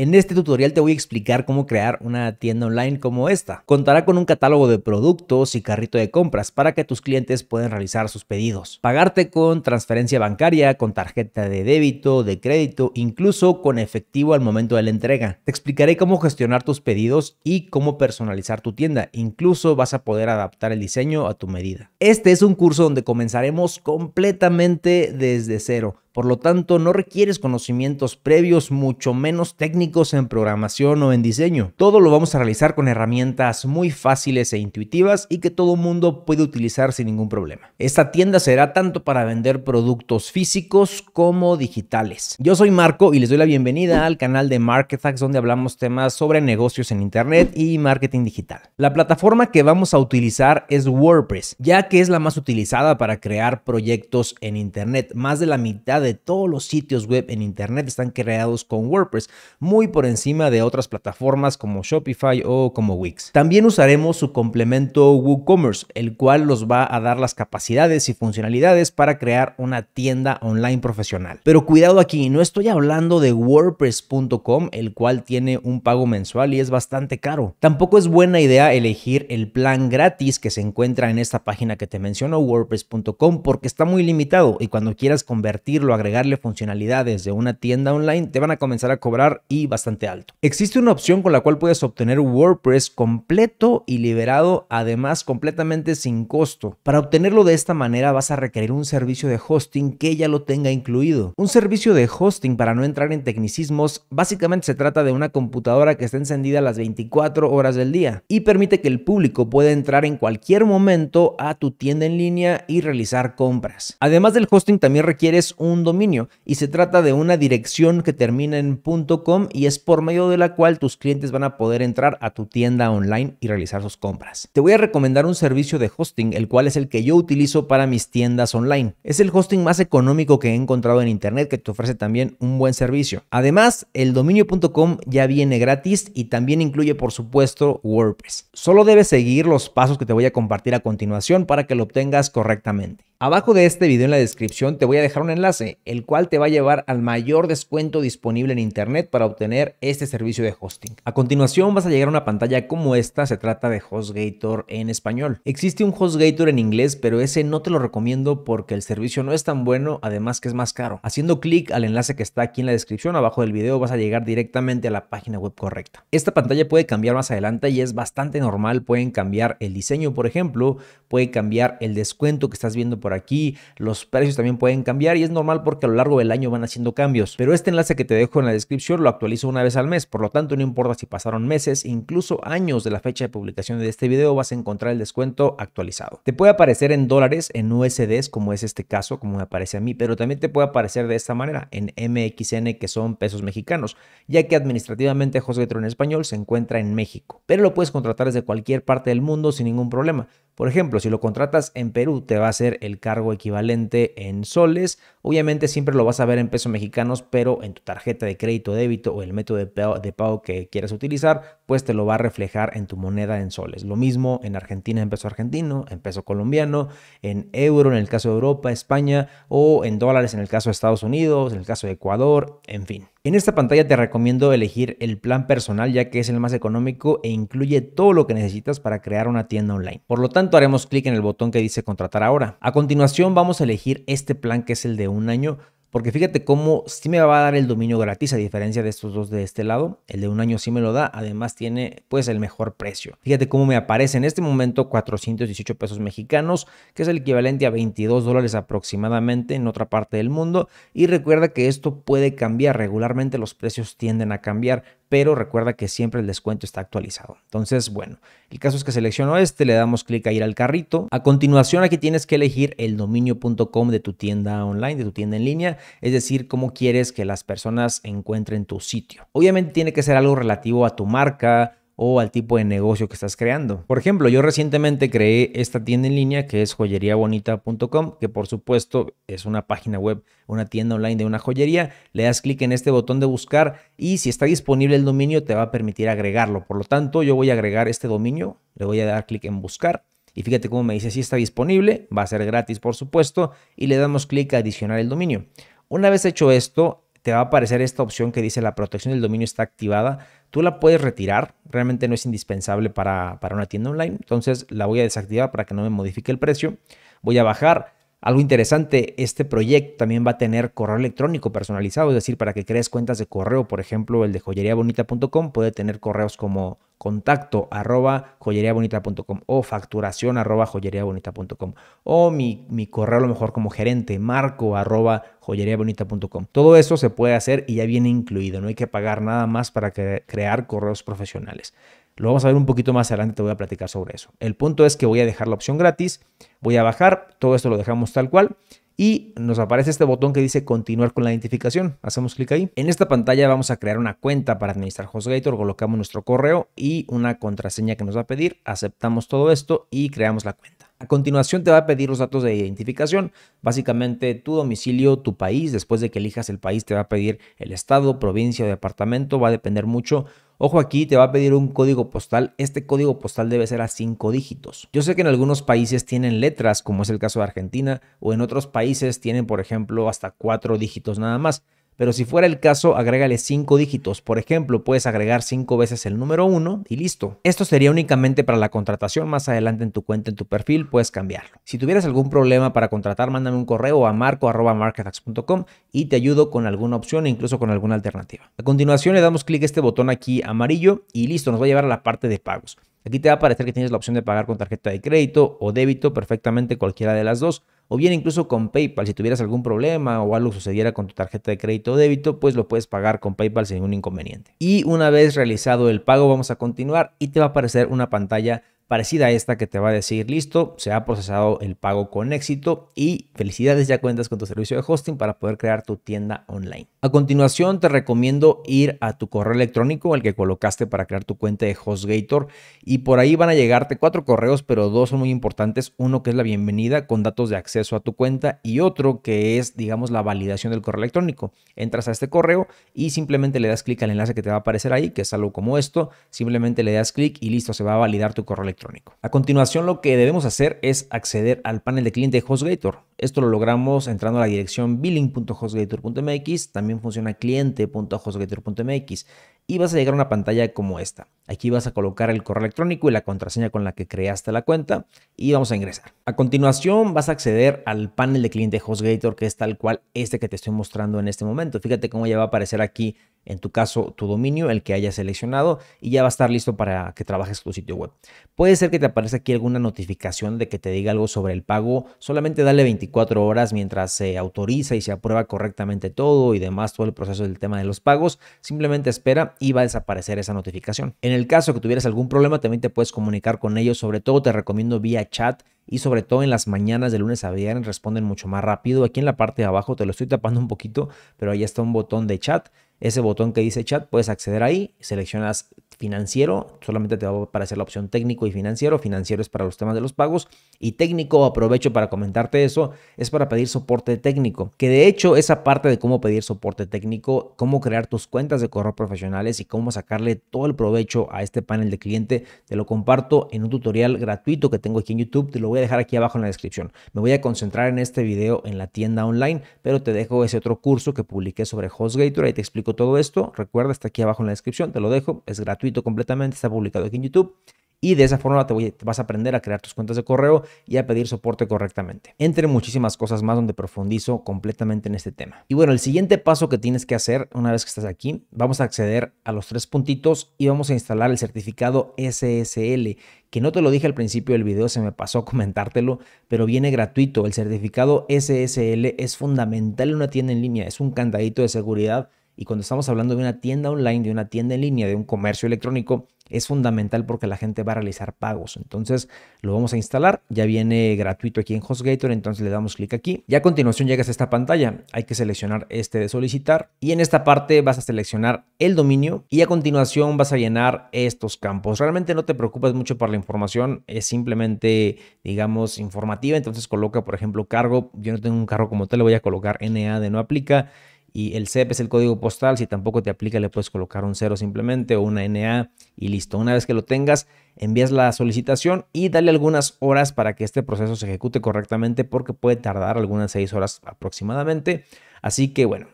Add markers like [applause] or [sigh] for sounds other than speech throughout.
En este tutorial te voy a explicar cómo crear una tienda online como esta. Contará con un catálogo de productos y carrito de compras para que tus clientes puedan realizar sus pedidos. Pagarte con transferencia bancaria, con tarjeta de débito, de crédito, incluso con efectivo al momento de la entrega. Te explicaré cómo gestionar tus pedidos y cómo personalizar tu tienda. Incluso vas a poder adaptar el diseño a tu medida. Este es un curso donde comenzaremos completamente desde cero por lo tanto, no requieres conocimientos previos, mucho menos técnicos en programación o en diseño. Todo lo vamos a realizar con herramientas muy fáciles e intuitivas y que todo mundo puede utilizar sin ningún problema. Esta tienda será tanto para vender productos físicos como digitales. Yo soy Marco y les doy la bienvenida al canal de MarketAx donde hablamos temas sobre negocios en Internet y marketing digital. La plataforma que vamos a utilizar es WordPress, ya que es la más utilizada para crear proyectos en Internet. Más de la mitad de todos los sitios web en Internet están creados con WordPress, muy por encima de otras plataformas como Shopify o como Wix. También usaremos su complemento WooCommerce, el cual los va a dar las capacidades y funcionalidades para crear una tienda online profesional. Pero cuidado aquí, no estoy hablando de WordPress.com, el cual tiene un pago mensual y es bastante caro. Tampoco es buena idea elegir el plan gratis que se encuentra en esta página que te menciono, WordPress.com, porque está muy limitado y cuando quieras convertirlo agregarle funcionalidades de una tienda online, te van a comenzar a cobrar y bastante alto. Existe una opción con la cual puedes obtener WordPress completo y liberado, además completamente sin costo. Para obtenerlo de esta manera vas a requerir un servicio de hosting que ya lo tenga incluido. Un servicio de hosting, para no entrar en tecnicismos, básicamente se trata de una computadora que está encendida las 24 horas del día y permite que el público pueda entrar en cualquier momento a tu tienda en línea y realizar compras. Además del hosting también requieres un dominio y se trata de una dirección que termina en .com y es por medio de la cual tus clientes van a poder entrar a tu tienda online y realizar sus compras. Te voy a recomendar un servicio de hosting, el cual es el que yo utilizo para mis tiendas online. Es el hosting más económico que he encontrado en internet que te ofrece también un buen servicio. Además, el dominio.com ya viene gratis y también incluye por supuesto WordPress. Solo debes seguir los pasos que te voy a compartir a continuación para que lo obtengas correctamente. Abajo de este video en la descripción te voy a dejar un enlace, el cual te va a llevar al mayor descuento disponible en internet para obtener este servicio de hosting. A continuación vas a llegar a una pantalla como esta, se trata de HostGator en español. Existe un HostGator en inglés, pero ese no te lo recomiendo porque el servicio no es tan bueno, además que es más caro. Haciendo clic al enlace que está aquí en la descripción abajo del video vas a llegar directamente a la página web correcta. Esta pantalla puede cambiar más adelante y es bastante normal, pueden cambiar el diseño por ejemplo, puede cambiar el descuento que estás viendo por por aquí, los precios también pueden cambiar y es normal porque a lo largo del año van haciendo cambios. Pero este enlace que te dejo en la descripción lo actualizo una vez al mes, por lo tanto no importa si pasaron meses, incluso años de la fecha de publicación de este video vas a encontrar el descuento actualizado. Te puede aparecer en dólares, en USDs como es este caso, como me aparece a mí, pero también te puede aparecer de esta manera en MXN que son pesos mexicanos, ya que administrativamente José Tron en español se encuentra en México, pero lo puedes contratar desde cualquier parte del mundo sin ningún problema. Por ejemplo, si lo contratas en Perú, te va a hacer el cargo equivalente en soles. Obviamente siempre lo vas a ver en pesos mexicanos, pero en tu tarjeta de crédito, débito o el método de pago, de pago que quieras utilizar, pues, te lo va a reflejar en tu moneda en soles. Lo mismo en Argentina en peso argentino, en peso colombiano, en euro en el caso de Europa, España o en dólares en el caso de Estados Unidos, en el caso de Ecuador, en fin. En esta pantalla te recomiendo elegir el plan personal ya que es el más económico e incluye todo lo que necesitas para crear una tienda online. Por lo tanto haremos clic en el botón que dice contratar ahora. A continuación vamos a elegir este plan que es el de un año porque fíjate cómo sí me va a dar el dominio gratis, a diferencia de estos dos de este lado. El de un año sí me lo da, además tiene pues el mejor precio. Fíjate cómo me aparece en este momento 418 pesos mexicanos, que es el equivalente a 22 dólares aproximadamente en otra parte del mundo. Y recuerda que esto puede cambiar, regularmente los precios tienden a cambiar pero recuerda que siempre el descuento está actualizado. Entonces, bueno, el caso es que selecciono este, le damos clic a ir al carrito. A continuación, aquí tienes que elegir el dominio.com de tu tienda online, de tu tienda en línea, es decir, cómo quieres que las personas encuentren tu sitio. Obviamente tiene que ser algo relativo a tu marca, o al tipo de negocio que estás creando. Por ejemplo, yo recientemente creé esta tienda en línea que es joyeriabonita.com, que por supuesto es una página web, una tienda online de una joyería. Le das clic en este botón de buscar y si está disponible el dominio te va a permitir agregarlo. Por lo tanto, yo voy a agregar este dominio, le voy a dar clic en buscar y fíjate cómo me dice si está disponible, va a ser gratis por supuesto, y le damos clic a adicionar el dominio. Una vez hecho esto, te va a aparecer esta opción que dice la protección del dominio está activada. Tú la puedes retirar, realmente no es indispensable para, para una tienda online. Entonces la voy a desactivar para que no me modifique el precio. Voy a bajar algo interesante, este proyecto también va a tener correo electrónico personalizado, es decir, para que crees cuentas de correo, por ejemplo, el de joyeriabonita.com puede tener correos como contacto arroba joyeriabonita.com o facturación arroba joyeriabonita.com o mi, mi, correo a lo mejor como gerente marco arroba joyeriabonita.com. Todo eso se puede hacer y ya viene incluido, no hay que pagar nada más para crear correos profesionales. Lo vamos a ver un poquito más adelante, te voy a platicar sobre eso. El punto es que voy a dejar la opción gratis, voy a bajar, todo esto lo dejamos tal cual y nos aparece este botón que dice continuar con la identificación. Hacemos clic ahí. En esta pantalla vamos a crear una cuenta para administrar HostGator, colocamos nuestro correo y una contraseña que nos va a pedir, aceptamos todo esto y creamos la cuenta. A continuación te va a pedir los datos de identificación, básicamente tu domicilio, tu país, después de que elijas el país te va a pedir el estado, provincia o departamento, va a depender mucho. Ojo aquí, te va a pedir un código postal, este código postal debe ser a cinco dígitos. Yo sé que en algunos países tienen letras, como es el caso de Argentina, o en otros países tienen, por ejemplo, hasta cuatro dígitos nada más. Pero si fuera el caso, agrégale cinco dígitos. Por ejemplo, puedes agregar cinco veces el número 1 y listo. Esto sería únicamente para la contratación. Más adelante en tu cuenta, en tu perfil, puedes cambiarlo. Si tuvieras algún problema para contratar, mándame un correo a marco.marketax.com y te ayudo con alguna opción e incluso con alguna alternativa. A continuación le damos clic a este botón aquí amarillo y listo, nos va a llevar a la parte de pagos. Aquí te va a aparecer que tienes la opción de pagar con tarjeta de crédito o débito, perfectamente cualquiera de las dos o bien incluso con PayPal. Si tuvieras algún problema o algo sucediera con tu tarjeta de crédito o débito, pues lo puedes pagar con PayPal sin ningún inconveniente. Y una vez realizado el pago, vamos a continuar y te va a aparecer una pantalla parecida a esta que te va a decir, listo, se ha procesado el pago con éxito y felicidades, ya cuentas con tu servicio de hosting para poder crear tu tienda online. A continuación, te recomiendo ir a tu correo electrónico, el que colocaste para crear tu cuenta de HostGator, y por ahí van a llegarte cuatro correos, pero dos son muy importantes. Uno que es la bienvenida con datos de acceso a tu cuenta y otro que es, digamos, la validación del correo electrónico. Entras a este correo y simplemente le das clic al enlace que te va a aparecer ahí, que es algo como esto. Simplemente le das clic y listo, se va a validar tu correo electrónico. A continuación, lo que debemos hacer es acceder al panel de cliente de HostGator. Esto lo logramos entrando a la dirección billing.hostgator.mx. También también funciona cliente.ajosoquetero.mx y vas a llegar a una pantalla como esta. Aquí vas a colocar el correo electrónico y la contraseña con la que creaste la cuenta y vamos a ingresar. A continuación vas a acceder al panel de cliente HostGator que es tal cual este que te estoy mostrando en este momento. Fíjate cómo ya va a aparecer aquí en tu caso tu dominio, el que hayas seleccionado y ya va a estar listo para que trabajes tu sitio web. Puede ser que te aparezca aquí alguna notificación de que te diga algo sobre el pago, solamente dale 24 horas mientras se autoriza y se aprueba correctamente todo y demás, todo el proceso del tema de los pagos, simplemente espera Iba va a desaparecer esa notificación. En el caso que tuvieras algún problema, también te puedes comunicar con ellos. Sobre todo te recomiendo vía chat y sobre todo en las mañanas de lunes a viernes responden mucho más rápido. Aquí en la parte de abajo te lo estoy tapando un poquito, pero ahí está un botón de chat. Ese botón que dice chat, puedes acceder ahí, seleccionas financiero, solamente te va a aparecer la opción técnico y financiero. Financiero es para los temas de los pagos y técnico, aprovecho para comentarte eso, es para pedir soporte técnico. Que de hecho esa parte de cómo pedir soporte técnico, cómo crear tus cuentas de correo profesionales y cómo sacarle todo el provecho a este panel de cliente, te lo comparto en un tutorial gratuito que tengo aquí en YouTube, te lo voy a dejar aquí abajo en la descripción. Me voy a concentrar en este video en la tienda online, pero te dejo ese otro curso que publiqué sobre HostGator, ahí te explico todo esto. Recuerda, está aquí abajo en la descripción, te lo dejo, es gratuito completamente, está publicado aquí en YouTube. Y de esa forma te, voy, vas a aprender a crear tus cuentas de correo y a pedir soporte correctamente. Entre muchísimas cosas más donde profundizo completamente en este tema. Y bueno, el siguiente paso que tienes que hacer una vez que estás aquí, vamos a acceder a los tres puntitos y vamos a instalar el certificado SSL, que no te lo dije al principio del video, se me pasó comentártelo, pero viene gratuito. El certificado SSL es fundamental en una tienda en línea, es un candadito de seguridad y cuando estamos hablando de una tienda online, de una tienda en línea, de un comercio electrónico, es fundamental porque la gente va a realizar pagos. Entonces lo vamos a instalar. Ya viene gratuito aquí en HostGator. Entonces le damos clic aquí. Y a continuación llegas a esta pantalla. Hay que seleccionar este de solicitar. Y en esta parte vas a seleccionar el dominio. Y a continuación vas a llenar estos campos. Realmente no te preocupes mucho por la información. Es simplemente, digamos, informativa. Entonces coloca, por ejemplo, cargo. Yo no tengo un cargo como tal. Le voy a colocar NA de no aplica y el CEP es el código postal, si tampoco te aplica le puedes colocar un 0 simplemente o una NA y listo. Una vez que lo tengas, envías la solicitación y dale algunas horas para que este proceso se ejecute correctamente porque puede tardar algunas 6 horas aproximadamente. Así que bueno,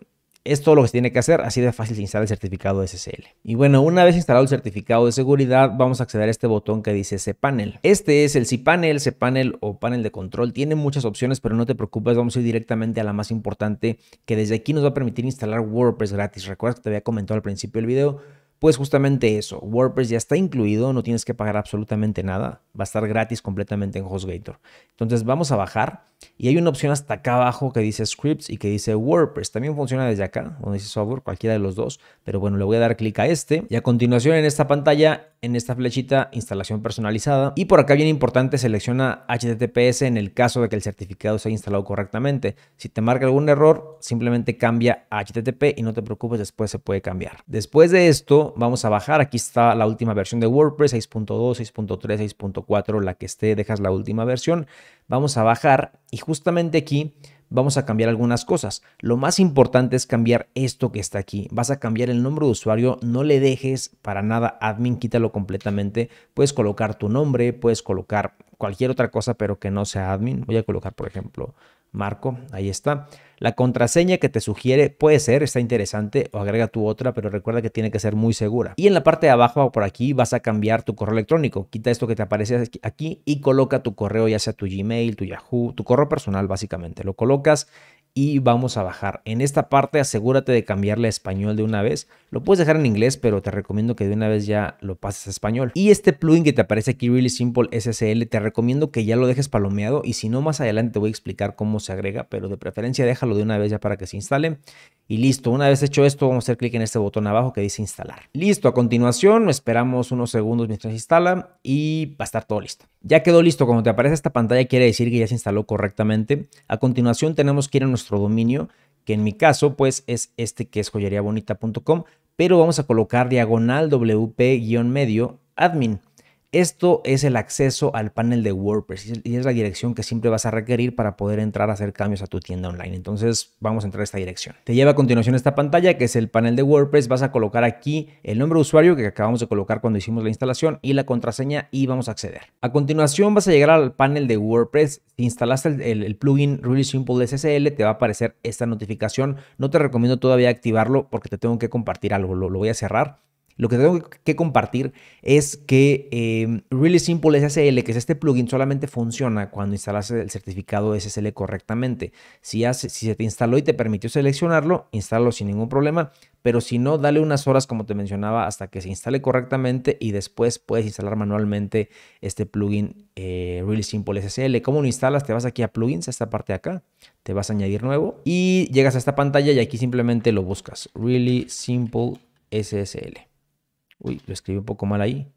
es todo lo que se tiene que hacer, así de fácil se instala el certificado SSL. Y bueno, una vez instalado el certificado de seguridad, vamos a acceder a este botón que dice cPanel. Este es el cPanel, cPanel o panel de control. Tiene muchas opciones, pero no te preocupes, vamos a ir directamente a la más importante, que desde aquí nos va a permitir instalar WordPress gratis. Recuerda que te había comentado al principio del video. Pues justamente eso, WordPress ya está incluido, no tienes que pagar absolutamente nada, va a estar gratis completamente en HostGator. Entonces vamos a bajar y hay una opción hasta acá abajo que dice scripts y que dice WordPress. También funciona desde acá, donde dice software, cualquiera de los dos. Pero bueno, le voy a dar clic a este. Y a continuación en esta pantalla, en esta flechita, instalación personalizada. Y por acá bien importante, selecciona HTTPS en el caso de que el certificado se haya instalado correctamente. Si te marca algún error, simplemente cambia a HTTP y no te preocupes, después se puede cambiar. Después de esto, vamos a bajar. Aquí está la última versión de WordPress, 6.2, 6.3, 6.4, la que esté, dejas la última versión. Vamos a bajar y justamente aquí vamos a cambiar algunas cosas. Lo más importante es cambiar esto que está aquí. Vas a cambiar el nombre de usuario, no le dejes para nada admin, quítalo completamente. Puedes colocar tu nombre, puedes colocar cualquier otra cosa, pero que no sea admin. Voy a colocar, por ejemplo, Marco, ahí está. La contraseña que te sugiere puede ser, está interesante, o agrega tu otra, pero recuerda que tiene que ser muy segura. Y en la parte de abajo por aquí vas a cambiar tu correo electrónico. Quita esto que te aparece aquí y coloca tu correo, ya sea tu Gmail, tu Yahoo, tu correo personal básicamente. Lo colocas y vamos a bajar. En esta parte asegúrate de cambiarle a español de una vez. Lo puedes dejar en inglés, pero te recomiendo que de una vez ya lo pases a español. Y este plugin que te aparece aquí, Really Simple SSL, te recomiendo que ya lo dejes palomeado y si no, más adelante te voy a explicar cómo se agrega, pero de preferencia déjalo de una vez ya para que se instale. Y listo, una vez hecho esto, vamos a hacer clic en este botón abajo que dice instalar. Listo, a continuación esperamos unos segundos mientras se instala y va a estar todo listo. Ya quedó listo, cuando te aparece esta pantalla quiere decir que ya se instaló correctamente. A continuación tenemos que ir a nuestro dominio, que en mi caso pues es este que es joyeriabonita.com, pero vamos a colocar diagonal wp-medio admin. Esto es el acceso al panel de WordPress y es la dirección que siempre vas a requerir para poder entrar a hacer cambios a tu tienda online. Entonces vamos a entrar a esta dirección. Te lleva a continuación esta pantalla que es el panel de WordPress. Vas a colocar aquí el nombre de usuario que acabamos de colocar cuando hicimos la instalación y la contraseña y vamos a acceder. A continuación vas a llegar al panel de WordPress. Si instalaste el, plugin Really Simple SSL te va a aparecer esta notificación. No te recomiendo todavía activarlo porque te tengo que compartir algo. lo voy a cerrar lo que tengo que compartir es que em, Really Simple SSL, que es este plugin, solamente funciona cuando instalas el certificado SSL correctamente. Si, se te instaló y te permitió seleccionarlo, instálalo sin ningún problema, pero si no, dale unas horas, como te mencionaba, hasta que se instale correctamente y después puedes instalar manualmente este plugin eh, Really Simple SSL. ¿Cómo lo instalas? Te vas aquí a plugins, a esta parte de acá, te vas a añadir nuevo y llegas a esta pantalla y aquí simplemente lo buscas, Really Simple SSL. Uy, lo escribí un poco mal ahí.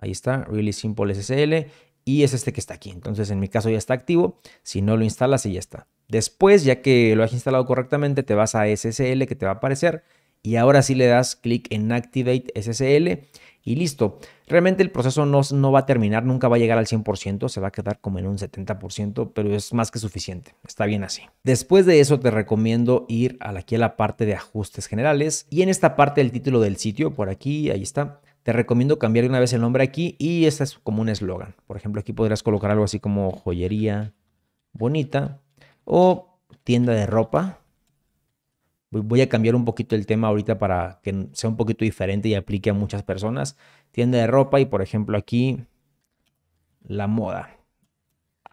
Ahí está, Really Simple SSL. Y es este que está aquí. Entonces, en mi caso ya está activo. Si no lo instalas y ya está. Después, ya que lo has instalado correctamente, te vas a SSL que te va a aparecer. Y ahora sí le das clic en Activate SSL y listo. Realmente el proceso no, no va a terminar, nunca va a llegar al 100%, se va a quedar como en un 70%, pero es más que suficiente, está bien así. Después de eso te recomiendo ir aquí a la parte de ajustes generales y en esta parte del título del sitio, por aquí, ahí está, te recomiendo cambiar una vez el nombre aquí y este es como un eslogan. Por ejemplo, aquí podrías colocar algo así como joyería bonita o tienda de ropa voy a cambiar un poquito el tema ahorita para que sea un poquito diferente y aplique a muchas personas. Tienda de ropa y por ejemplo aquí la moda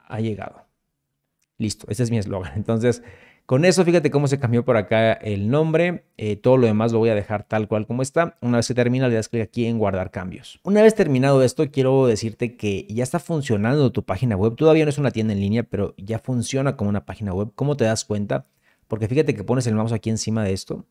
ha llegado. Listo, ese es mi eslogan. [laughs] Entonces, con eso fíjate cómo se cambió por acá el nombre. Eh, todo lo demás lo voy a dejar tal cual como está. Una vez que termina le das clic aquí en guardar cambios. Una vez terminado esto, quiero decirte que ya está funcionando tu página web. Todavía no es una tienda en línea, pero ya funciona como una página web. ¿Cómo te das cuenta? Porque fíjate que pones el mouse aquí encima de esto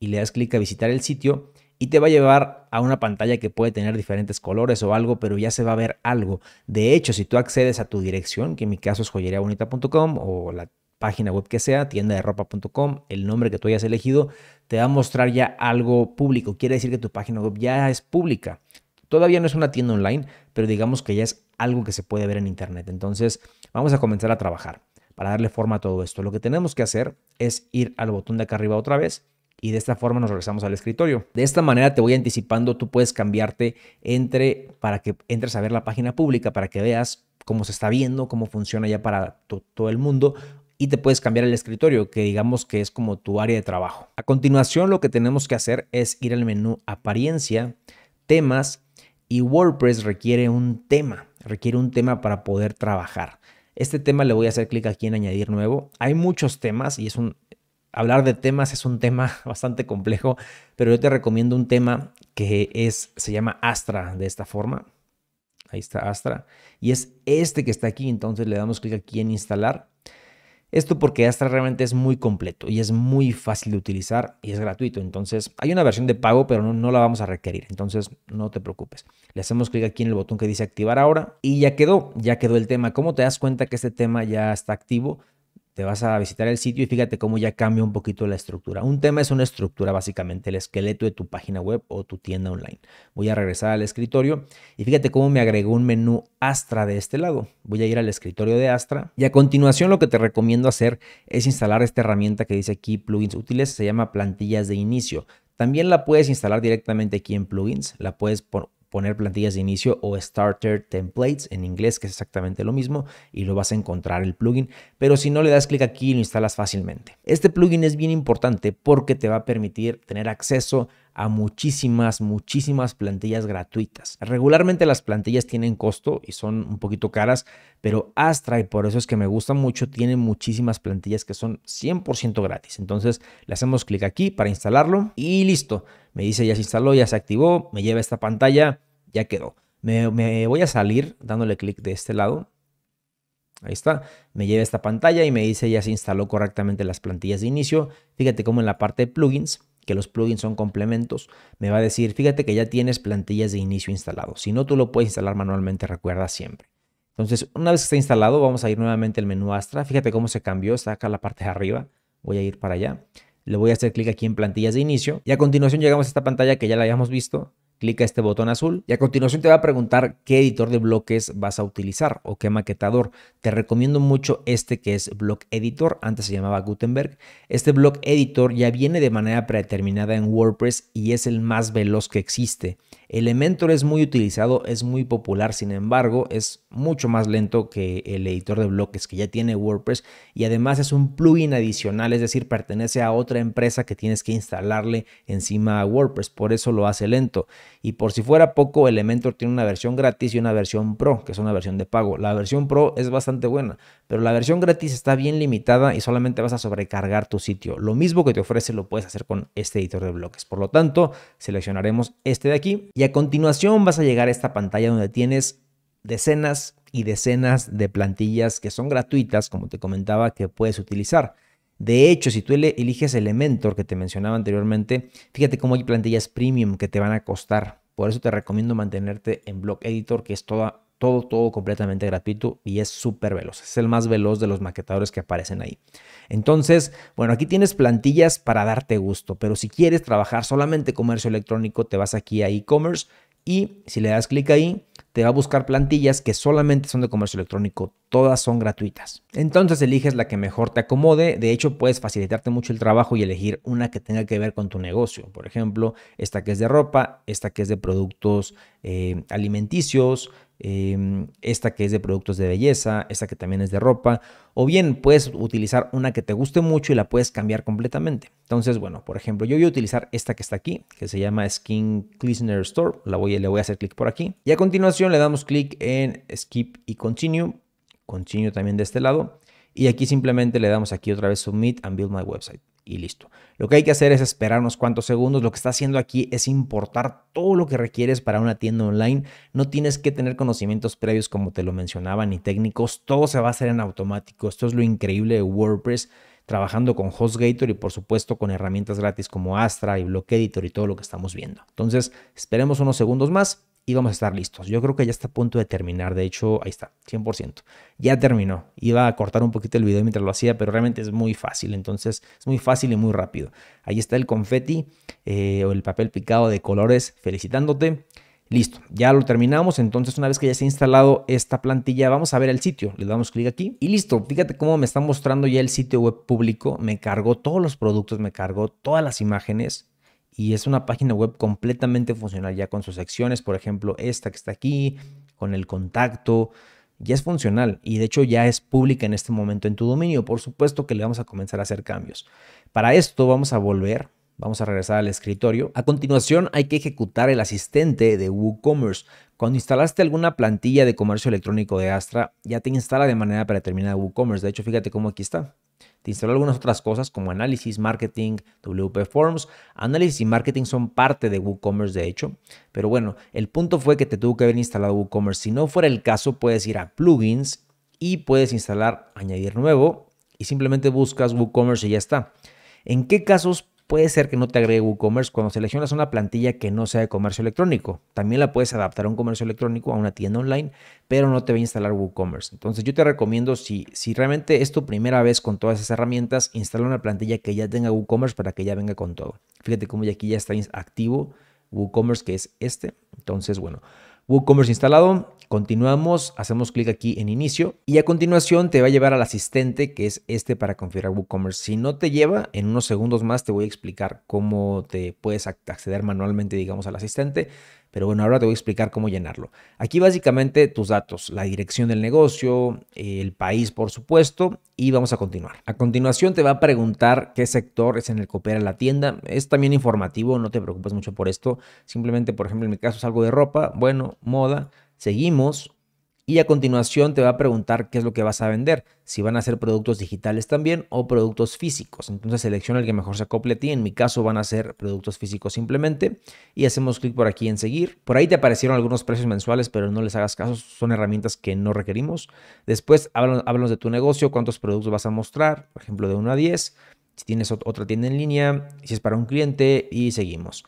y le das clic a visitar el sitio y te va a llevar a una pantalla que puede tener diferentes colores o algo, pero ya se va a ver algo. De hecho, si tú accedes a tu dirección, que en mi caso es joyeriabonita.com o la página web que sea, tienda de ropa.com, el nombre que tú hayas elegido, te va a mostrar ya algo público. Quiere decir que tu página web ya es pública. Todavía no es una tienda online, pero digamos que ya es algo que se puede ver en Internet. Entonces, vamos a comenzar a trabajar para darle forma a todo esto. Lo que tenemos que hacer es ir al botón de acá arriba otra vez y de esta forma nos regresamos al escritorio. De esta manera te voy anticipando, tú puedes cambiarte entre para que entres a ver la página pública, para que veas cómo se está viendo, cómo funciona ya para todo el mundo y te puedes cambiar el escritorio, que digamos que es como tu área de trabajo. A continuación lo que tenemos que hacer es ir al menú apariencia, temas y WordPress requiere un tema, requiere un tema para poder trabajar. Este tema le voy a hacer clic aquí en añadir nuevo. Hay muchos temas y es un... Hablar de temas es un tema [laughs] bastante complejo, pero yo te recomiendo un tema que es, se llama Astra de esta forma. Ahí está Astra. Y es este que está aquí. Entonces le damos clic aquí en instalar. Esto porque Astra realmente es muy completo y es muy fácil de utilizar y es gratuito. Entonces, hay una versión de pago, pero no, no la vamos a requerir. Entonces, no te preocupes. Le hacemos clic aquí en el botón que dice activar ahora y ya quedó, ya quedó el tema. ¿Cómo te das cuenta que este tema ya está activo? te vas a visitar el sitio y fíjate cómo ya cambia un poquito la estructura. Un tema es una estructura, básicamente el esqueleto de tu página web o tu tienda online. Voy a regresar al escritorio y fíjate cómo me agregó un menú Astra de este lado. Voy a ir al escritorio de Astra y a continuación lo que te recomiendo hacer es instalar esta herramienta que dice aquí plugins útiles, se llama plantillas de inicio. También la puedes instalar directamente aquí en plugins, la puedes poner poner plantillas de inicio o starter templates en inglés, que es exactamente lo mismo, y lo vas a encontrar el plugin, pero si no le das clic aquí lo instalas fácilmente. Este plugin es bien importante porque te va a permitir tener acceso a muchísimas, muchísimas plantillas gratuitas. Regularmente las plantillas tienen costo y son un poquito caras, pero Astra, y por eso es que me gusta mucho, tiene muchísimas plantillas que son 100% gratis. Entonces le hacemos clic aquí para instalarlo y listo. Me dice ya se instaló, ya se activó, me lleva esta pantalla ya quedó. Me, voy a salir dándole clic de este lado. Ahí está. Me lleva a esta pantalla y me dice ya se instaló correctamente las plantillas de inicio. Fíjate cómo en la parte de plugins, que los plugins son complementos, me va a decir, fíjate que ya tienes plantillas de inicio instalado. Si no, tú lo puedes instalar manualmente, recuerda siempre. Entonces, una vez que está instalado, vamos a ir nuevamente al menú Astra. Fíjate cómo se cambió, está acá la parte de arriba. Voy a ir para allá. Le voy a hacer clic aquí en plantillas de inicio. Y a continuación llegamos a esta pantalla que ya la habíamos visto clica este botón azul y a continuación te va a preguntar qué editor de bloques vas a utilizar o qué maquetador. Te recomiendo mucho este que es Block Editor, antes se llamaba Gutenberg. Este Block Editor ya viene de manera predeterminada en WordPress y es el más veloz que existe. Elementor es muy utilizado, es muy popular, sin embargo, es mucho más lento que el editor de bloques que ya tiene WordPress y además es un plugin adicional, es decir, pertenece a otra empresa que tienes que instalarle encima a WordPress, por eso lo hace lento. Y por si fuera poco, Elementor tiene una versión gratis y una versión pro, que es una versión de pago. La versión pro es bastante buena, pero la versión gratis está bien limitada y solamente vas a sobrecargar tu sitio. Lo mismo que te ofrece lo puedes hacer con este editor de bloques. Por lo tanto, seleccionaremos este de aquí y a continuación vas a llegar a esta pantalla donde tienes decenas y decenas de plantillas que son gratuitas, como te comentaba, que puedes utilizar. De hecho, si tú eliges Elementor que te mencionaba anteriormente, fíjate cómo hay plantillas premium que te van a costar. Por eso te recomiendo mantenerte en Block Editor, que es todo, todo completamente gratuito y es súper veloz. Es el más veloz de los maquetadores que aparecen ahí. Entonces, bueno, aquí tienes plantillas para darte gusto, pero si quieres trabajar solamente comercio electrónico, te vas aquí a e-commerce y si le das clic ahí, te va a buscar plantillas que solamente son de comercio electrónico, todas son gratuitas. Entonces eliges la que mejor te acomode, de hecho puedes facilitarte mucho el trabajo y elegir una que tenga que ver con tu negocio, por ejemplo, esta que es de ropa, esta que es de productos eh, alimenticios, Em, esta que es de productos de belleza, esta que también es de ropa, o bien puedes utilizar una que te guste mucho y la puedes cambiar completamente. Entonces, bueno, por ejemplo, yo voy a utilizar esta que está aquí, que se llama Skin Cleaner Store, la voy, le voy a hacer clic por aquí, y a continuación le damos clic en Skip y Continue, Continue también de este lado, y aquí simplemente le damos aquí otra vez Submit and Build My Website y listo. Lo que hay que hacer es esperar unos cuantos segundos. Lo que está haciendo aquí es importar todo lo que requieres para una tienda online. No tienes que tener conocimientos previos como te lo mencionaba, ni técnicos. Todo se va a hacer en automático. Esto es lo increíble de WordPress trabajando con HostGator y por supuesto con herramientas gratis como Astra y Block Editor y todo lo que estamos viendo. Entonces, esperemos unos segundos más y vamos a estar listos. Yo creo que ya está a punto de terminar, de hecho, ahí está, 100%. Ya terminó. Iba a cortar un poquito el video mientras lo hacía, pero realmente es muy fácil, entonces es muy fácil y muy rápido. Ahí está el confeti eh, o el papel picado de colores felicitándote. Listo, ya lo terminamos. Entonces, una vez que ya se ha instalado esta plantilla, vamos a ver el sitio. Le damos clic aquí y listo. Fíjate cómo me está mostrando ya el sitio web público. Me cargó todos los productos, me cargó todas las imágenes y es una página web completamente funcional ya con sus secciones, por ejemplo, esta que está aquí, con el contacto, ya es funcional y de hecho ya es pública en este momento en tu dominio. Por supuesto que le vamos a comenzar a hacer cambios. Para esto vamos a volver, vamos a regresar al escritorio. A continuación hay que ejecutar el asistente de WooCommerce. Cuando instalaste alguna plantilla de comercio electrónico de Astra, ya te instala de manera predeterminada WooCommerce. De hecho, fíjate cómo aquí está. Te instaló algunas otras cosas como análisis, marketing, WP Forms. Análisis y marketing son parte de WooCommerce, de hecho. Pero bueno, el punto fue que te tuvo que haber instalado WooCommerce. Si no fuera el caso, puedes ir a plugins y puedes instalar añadir nuevo y simplemente buscas WooCommerce y ya está. ¿En qué casos Puede ser que no te agregue WooCommerce cuando seleccionas una plantilla que no sea de comercio electrónico. También la puedes adaptar a un comercio electrónico, a una tienda online, pero no te va a instalar WooCommerce. Entonces yo te recomiendo, si, si realmente es tu primera vez con todas esas herramientas, instala una plantilla que ya tenga WooCommerce para que ya venga con todo. Fíjate cómo ya aquí ya está activo WooCommerce, que es este. Entonces, bueno, WooCommerce instalado, continuamos, hacemos clic aquí en inicio y a continuación te va a llevar al asistente que es este para configurar WooCommerce. Si no te lleva, en unos segundos más te voy a explicar cómo te puedes acceder manualmente, digamos, al asistente. Pero bueno, ahora te voy a explicar cómo llenarlo. Aquí básicamente tus datos, la dirección del negocio, el país por supuesto y vamos a continuar. A continuación te va a preguntar qué sector es en el que opera la tienda. Es también informativo, no te preocupes mucho por esto. Simplemente, por ejemplo, en mi caso es algo de ropa, bueno, moda. Seguimos, y a continuación te va a preguntar qué es lo que vas a vender, si van a ser productos digitales también o productos físicos. Entonces selecciona el que mejor se acople a ti, en mi caso van a ser productos físicos simplemente y hacemos clic por aquí en seguir. Por ahí te aparecieron algunos precios mensuales, pero no les hagas caso, son herramientas que no requerimos. Después háblanos, de tu negocio, cuántos productos vas a mostrar, por ejemplo de 1 a 10, si tienes otra tienda en línea, si es para un cliente y seguimos.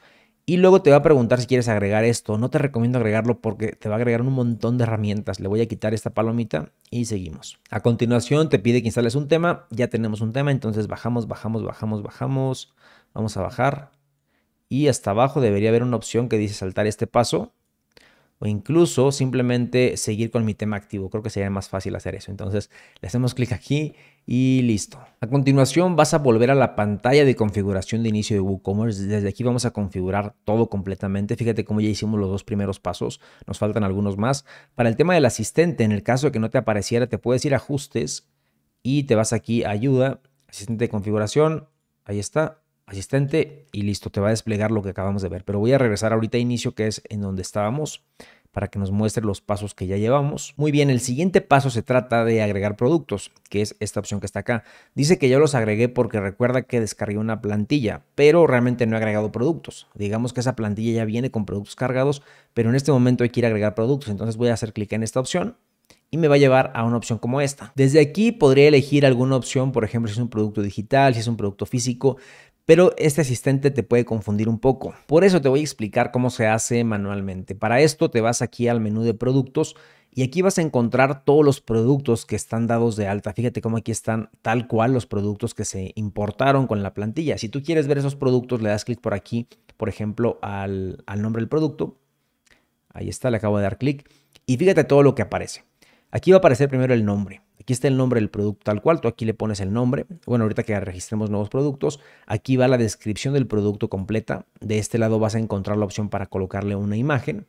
Y luego te va a preguntar si quieres agregar esto. No te recomiendo agregarlo porque te va a agregar un montón de herramientas. Le voy a quitar esta palomita y seguimos. A continuación te pide que instales un tema. Ya tenemos un tema, entonces bajamos, bajamos, bajamos, bajamos. Vamos a bajar. Y hasta abajo debería haber una opción que dice saltar este paso o incluso simplemente seguir con mi tema activo. Creo que sería más fácil hacer eso. Entonces le hacemos clic aquí y listo. A continuación vas a volver a la pantalla de configuración de inicio de WooCommerce. Desde aquí vamos a configurar todo completamente. Fíjate cómo ya hicimos los dos primeros pasos. Nos faltan algunos más. Para el tema del asistente, en el caso de que no te apareciera, te puedes ir a ajustes y te vas aquí a ayuda, asistente de configuración. Ahí está asistente y listo, te va a desplegar lo que acabamos de ver. Pero voy a regresar ahorita a inicio, que es en donde estábamos, para que nos muestre los pasos que ya llevamos. Muy bien, el siguiente paso se trata de agregar productos, que es esta opción que está acá. Dice que ya los agregué porque recuerda que descargué una plantilla, pero realmente no he agregado productos. Digamos que esa plantilla ya viene con productos cargados, pero en este momento hay que ir a agregar productos. Entonces voy a hacer clic en esta opción y me va a llevar a una opción como esta. Desde aquí podría elegir alguna opción, por ejemplo, si es un producto digital, si es un producto físico, pero este asistente te puede confundir un poco. Por eso te voy a explicar cómo se hace manualmente. Para esto te vas aquí al menú de productos y aquí vas a encontrar todos los productos que están dados de alta. Fíjate cómo aquí están tal cual los productos que se importaron con la plantilla. Si tú quieres ver esos productos, le das clic por aquí, por ejemplo, al, al nombre del producto. Ahí está, le acabo de dar clic. Y fíjate todo lo que aparece. Aquí va a aparecer primero el nombre. Aquí está el nombre del producto tal cual, tú aquí le pones el nombre. Bueno, ahorita que registremos nuevos productos, aquí va la descripción del producto completa. De este lado vas a encontrar la opción para colocarle una imagen.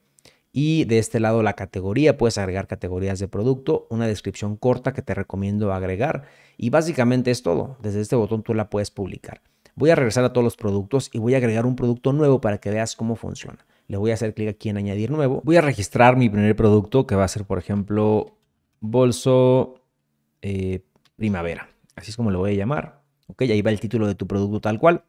Y de este lado la categoría, puedes agregar categorías de producto, una descripción corta que te recomiendo agregar. Y básicamente es todo. Desde este botón tú la puedes publicar. Voy a regresar a todos los productos y voy a agregar un producto nuevo para que veas cómo funciona. Le voy a hacer clic aquí en añadir nuevo. Voy a registrar mi primer producto que va a ser, por ejemplo, bolso eh, primavera. Así es como lo voy a llamar. Ok, ahí va el título de tu producto tal cual.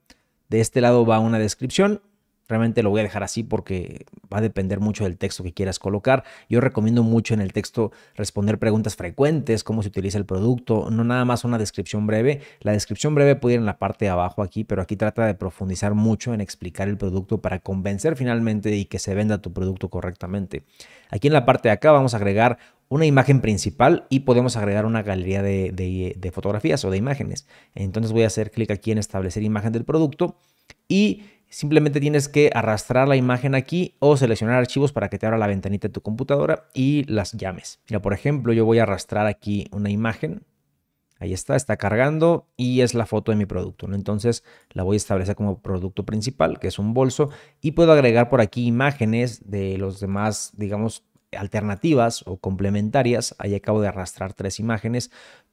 De este lado va una descripción. Realmente lo voy a dejar así porque va a depender mucho del texto que quieras colocar. Yo recomiendo mucho en el texto responder preguntas frecuentes, cómo se utiliza el producto, no nada más una descripción breve. La descripción breve puede ir en la parte de abajo aquí, pero aquí trata de profundizar mucho en explicar el producto para convencer finalmente y que se venda tu producto correctamente. Aquí en la parte de acá vamos a agregar una imagen principal y podemos agregar una galería de, fotografías o de imágenes. Entonces voy a hacer clic aquí en establecer imagen del producto y Simplemente tienes que arrastrar la imagen aquí o seleccionar archivos para que te abra la ventanita de tu computadora y las llames. Mira, por ejemplo, yo voy a arrastrar aquí una imagen. Ahí está, está cargando y es la foto de mi producto. Entonces la voy a establecer como producto principal, que es un bolso, y puedo agregar por aquí imágenes de los demás, digamos, alternativas o complementarias. Ahí acabo de arrastrar tres imágenes.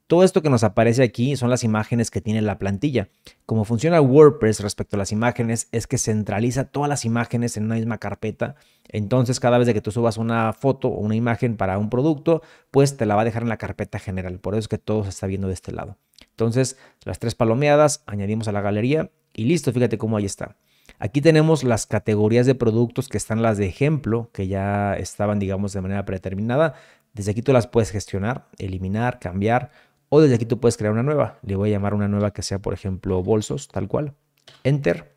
Todo esto que nos aparece aquí son las imágenes que tiene la plantilla. Como funciona WordPress respecto a las imágenes es que centraliza todas las imágenes en una misma carpeta. Entonces cada vez que tú subas una foto o una imagen para un producto, pues te la va a dejar en la carpeta general. Por eso es que todo se está viendo de este lado. Entonces las tres palomeadas añadimos a la galería y listo, fíjate cómo ahí está. Aquí tenemos las categorías de productos que están las de ejemplo, que ya estaban, digamos, de manera predeterminada. Desde aquí tú las puedes gestionar, eliminar, cambiar, o desde aquí tú puedes crear una nueva. Le voy a llamar una nueva que sea, por ejemplo, bolsos, tal cual. Enter.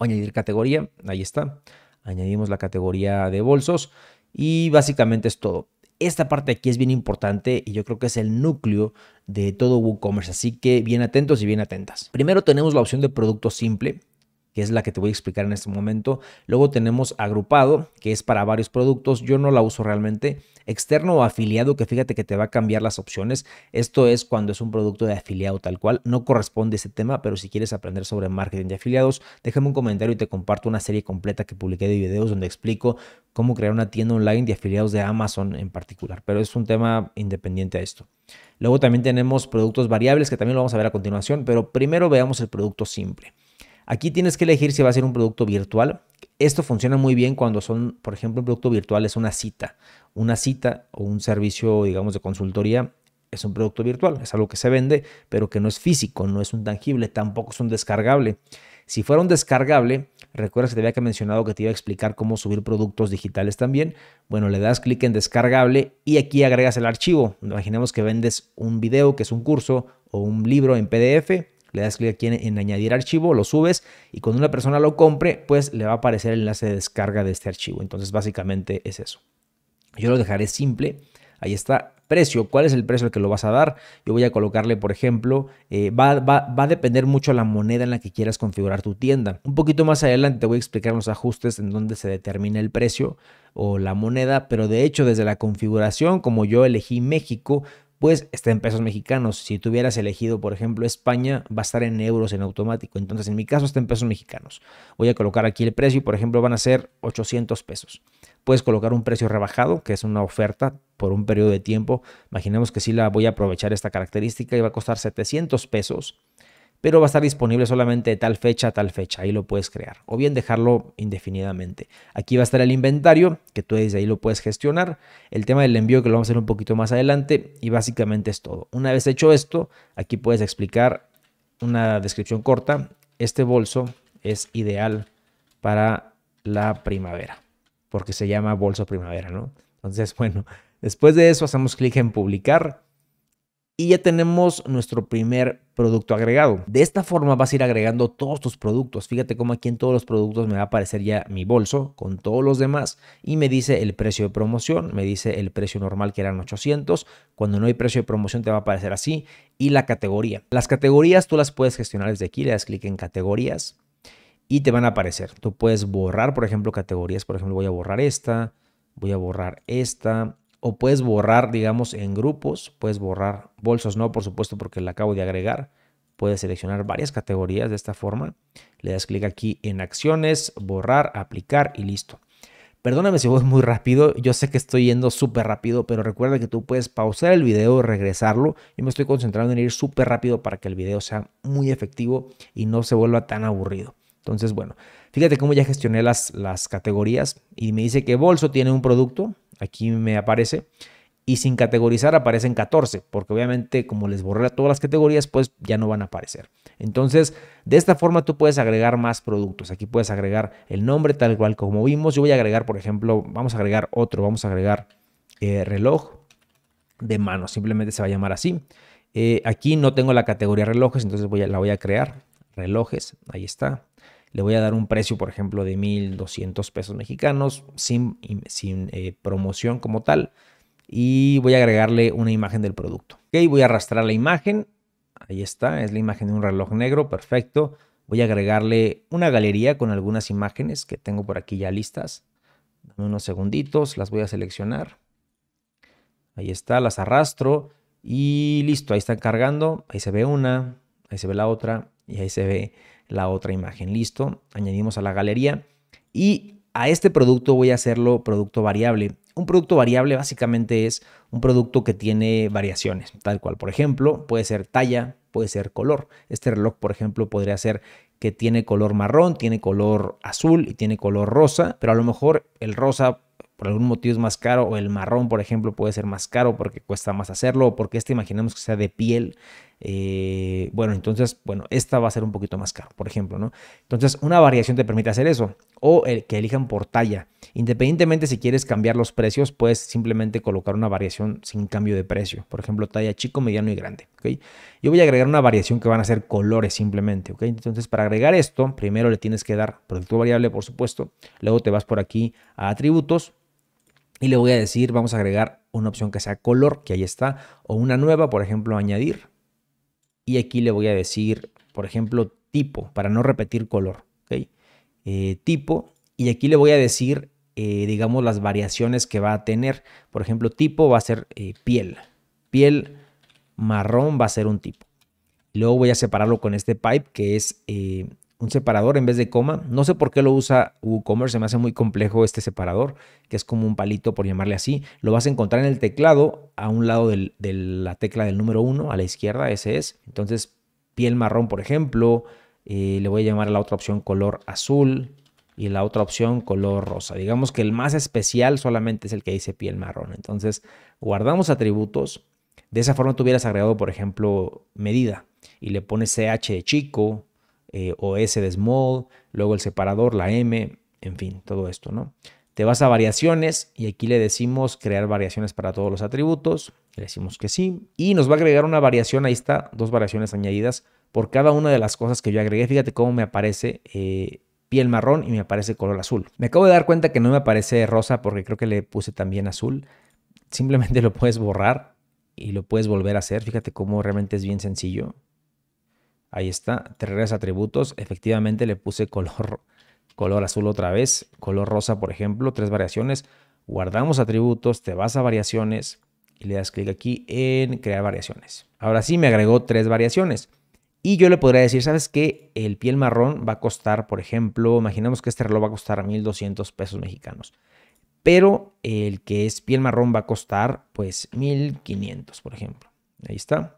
añadir categoría. Ahí está. Añadimos la categoría de bolsos y básicamente es todo. Esta parte aquí es bien importante y yo creo que es el núcleo de todo WooCommerce, así que bien atentos y bien atentas. Primero tenemos la opción de producto simple, que es la que te voy a explicar en este momento. Luego tenemos agrupado, que es para varios productos. Yo no la uso realmente. Externo o afiliado, que fíjate que te va a cambiar las opciones. Esto es cuando es un producto de afiliado tal cual. No corresponde ese tema, pero si quieres aprender sobre marketing de afiliados, déjame un comentario y te comparto una serie completa que publiqué de videos donde explico cómo crear una tienda online de afiliados de Amazon en particular. Pero es un tema independiente a esto. Luego también tenemos productos variables que también lo vamos a ver a continuación, pero primero veamos el producto simple. Aquí tienes que elegir si va a ser un producto virtual. Esto funciona muy bien cuando son, por ejemplo, un producto virtual es una cita. Una cita o un servicio, digamos, de consultoría es un producto virtual, es algo que se vende, pero que no es físico, no es un tangible, tampoco es un descargable. Si fuera un descargable, recuerda que te había mencionado que te iba a explicar cómo subir productos digitales también. Bueno, le das clic en descargable y aquí agregas el archivo. Imaginemos que vendes un video, que es un curso, o un libro en PDF, le das clic aquí en, añadir archivo, lo subes y cuando una persona lo compre, pues le va a aparecer el enlace de descarga de este archivo. Entonces básicamente es eso. Yo lo dejaré simple. Ahí está, precio. ¿Cuál es el precio al que lo vas a dar? Yo voy a colocarle, por ejemplo, eh, va, va, va, a depender mucho la moneda en la que quieras configurar tu tienda. Un poquito más adelante te voy a explicar los ajustes en donde se determina el precio o la moneda, pero de hecho desde la configuración, como yo elegí México, pues está en pesos mexicanos. Si tuvieras elegido, por ejemplo, España, va a estar en euros en automático. Entonces, en mi caso está en pesos mexicanos. Voy a colocar aquí el precio y, por ejemplo, van a ser 800 pesos. Puedes colocar un precio rebajado, que es una oferta por un periodo de tiempo. Imaginemos que sí la voy a aprovechar esta característica y va a costar 700 pesos pero va a estar disponible solamente de tal fecha a tal fecha. Ahí lo puedes crear. O bien dejarlo indefinidamente. Aquí va a estar el inventario, que tú desde ahí lo puedes gestionar. El tema del envío, que lo vamos a hacer un poquito más adelante. Y básicamente es todo. Una vez hecho esto, aquí puedes explicar una descripción corta. Este bolso es ideal para la primavera, porque se llama bolso primavera, ¿no? Entonces, [laughs] bueno, después de eso hacemos clic en publicar y ya tenemos nuestro primer producto agregado. De esta forma vas a ir agregando todos tus productos. Fíjate cómo aquí en todos los productos me va a aparecer ya mi bolso con todos los demás y me dice el precio de promoción, me dice el precio normal que eran 800, cuando no hay precio de promoción te va a aparecer así y la categoría. Las categorías tú las puedes gestionar desde aquí, le das clic en categorías y te van a aparecer. Tú puedes borrar, por ejemplo, categorías, por ejemplo, voy a borrar esta, voy a borrar esta, o puedes borrar, digamos, en grupos, puedes borrar bolsos, no, por supuesto, porque la acabo de agregar. Puedes seleccionar varias categorías de esta forma. Le das clic aquí en acciones, borrar, aplicar y listo. Perdóname si voy muy rápido, yo sé que estoy yendo súper rápido, pero recuerda que tú puedes pausar el video, regresarlo. Yo me estoy concentrando en ir súper rápido para que el video sea muy efectivo y no se vuelva tan aburrido. Entonces, bueno, fíjate cómo ya gestioné las, las categorías y me dice que Bolso tiene un producto, aquí me aparece, y sin categorizar aparecen 14, porque obviamente como les borré todas las categorías, pues ya no van a aparecer. Entonces, de esta forma tú puedes agregar más productos. Aquí puedes agregar el nombre tal cual como vimos. Yo voy a agregar, por ejemplo, vamos a agregar otro, vamos a agregar eh, reloj de mano, simplemente se va a llamar así. Eh, aquí no tengo la categoría relojes, entonces voy la voy a crear, relojes, ahí está le voy a dar un precio, por ejemplo, de 1.200 pesos mexicanos sin, sin eh, promoción como tal. Y voy a agregarle una imagen del producto. Okay, voy a arrastrar la imagen. Ahí está, es la imagen de un reloj negro, perfecto. Voy a agregarle una galería con algunas imágenes que tengo por aquí ya listas. Dame unos segunditos, las voy a seleccionar. Ahí está, las arrastro y listo, ahí están cargando. Ahí se ve una, ahí se ve la otra y ahí se ve la otra imagen. Listo, añadimos a la galería y a este producto voy a hacerlo producto variable. Un producto variable básicamente es un producto que tiene variaciones, tal cual. Por ejemplo, puede ser talla, puede ser color. Este reloj, por ejemplo, podría ser que tiene color marrón, tiene color azul y tiene color rosa, pero a lo mejor el rosa por algún motivo es más caro o el marrón, por ejemplo, puede ser más caro porque cuesta más hacerlo o porque este imaginemos que sea de piel. Eh, bueno, entonces, bueno, esta va a ser un poquito más caro, por ejemplo, ¿no? Entonces, una variación te permite hacer eso, o el que elijan por talla. Independientemente si quieres cambiar los precios, puedes simplemente colocar una variación sin cambio de precio, por ejemplo, talla chico, mediano y grande, Yo voy a agregar una variación que van a ser colores simplemente, ¿ok? Entonces, para agregar esto, primero le tienes que dar producto variable, por supuesto, luego te vas por aquí a atributos, y le voy a decir, vamos a agregar una opción que sea color, que ahí está, o una nueva, por ejemplo, añadir, y aquí le voy a decir, por ejemplo, tipo, para no repetir color, eh, tipo, y aquí le voy a decir, eh, digamos, las variaciones que va a tener. Por ejemplo, tipo va a ser eh, piel, piel marrón va a ser un tipo. Luego voy a separarlo con este pipe que es un separador en vez de coma. No sé por qué lo usa WooCommerce, se me hace muy complejo este separador, que es como un palito por llamarle así. Lo vas a encontrar en el teclado, a un lado de la tecla del número 1, a la izquierda, ese es. Entonces, piel marrón, por ejemplo, eh, le voy a llamar a la otra opción color azul y la otra opción color rosa. Digamos que el más especial solamente es el que dice piel marrón. Entonces, guardamos atributos. De esa forma hubieras agregado, por ejemplo, medida y le pones CH de chico, eh, o de small, luego el separador, la M, en fin, todo esto, ¿no? Te vas a variaciones y aquí le decimos crear variaciones para todos los atributos, le decimos que sí, y nos va a agregar una variación, ahí está, dos variaciones añadidas por cada una de las cosas que yo agregué. Fíjate cómo me aparece eh, piel marrón y me aparece color azul. Me acabo de dar cuenta que no me aparece rosa porque creo que le puse también azul. Simplemente [laughs] lo puedes borrar y lo puedes volver a hacer. Fíjate cómo realmente es bien sencillo. Ahí está, tres atributos. Efectivamente le puse color, color azul otra vez, color rosa, por ejemplo, tres variaciones. Guardamos atributos, te vas a variaciones y le das clic aquí en crear variaciones. Ahora sí me agregó tres variaciones. Y yo le podría decir, ¿sabes qué? El piel marrón va a costar, por ejemplo, imaginemos que este reloj va a costar 1.200 pesos mexicanos. Pero el que es piel marrón va a costar pues 1.500, por ejemplo. Ahí está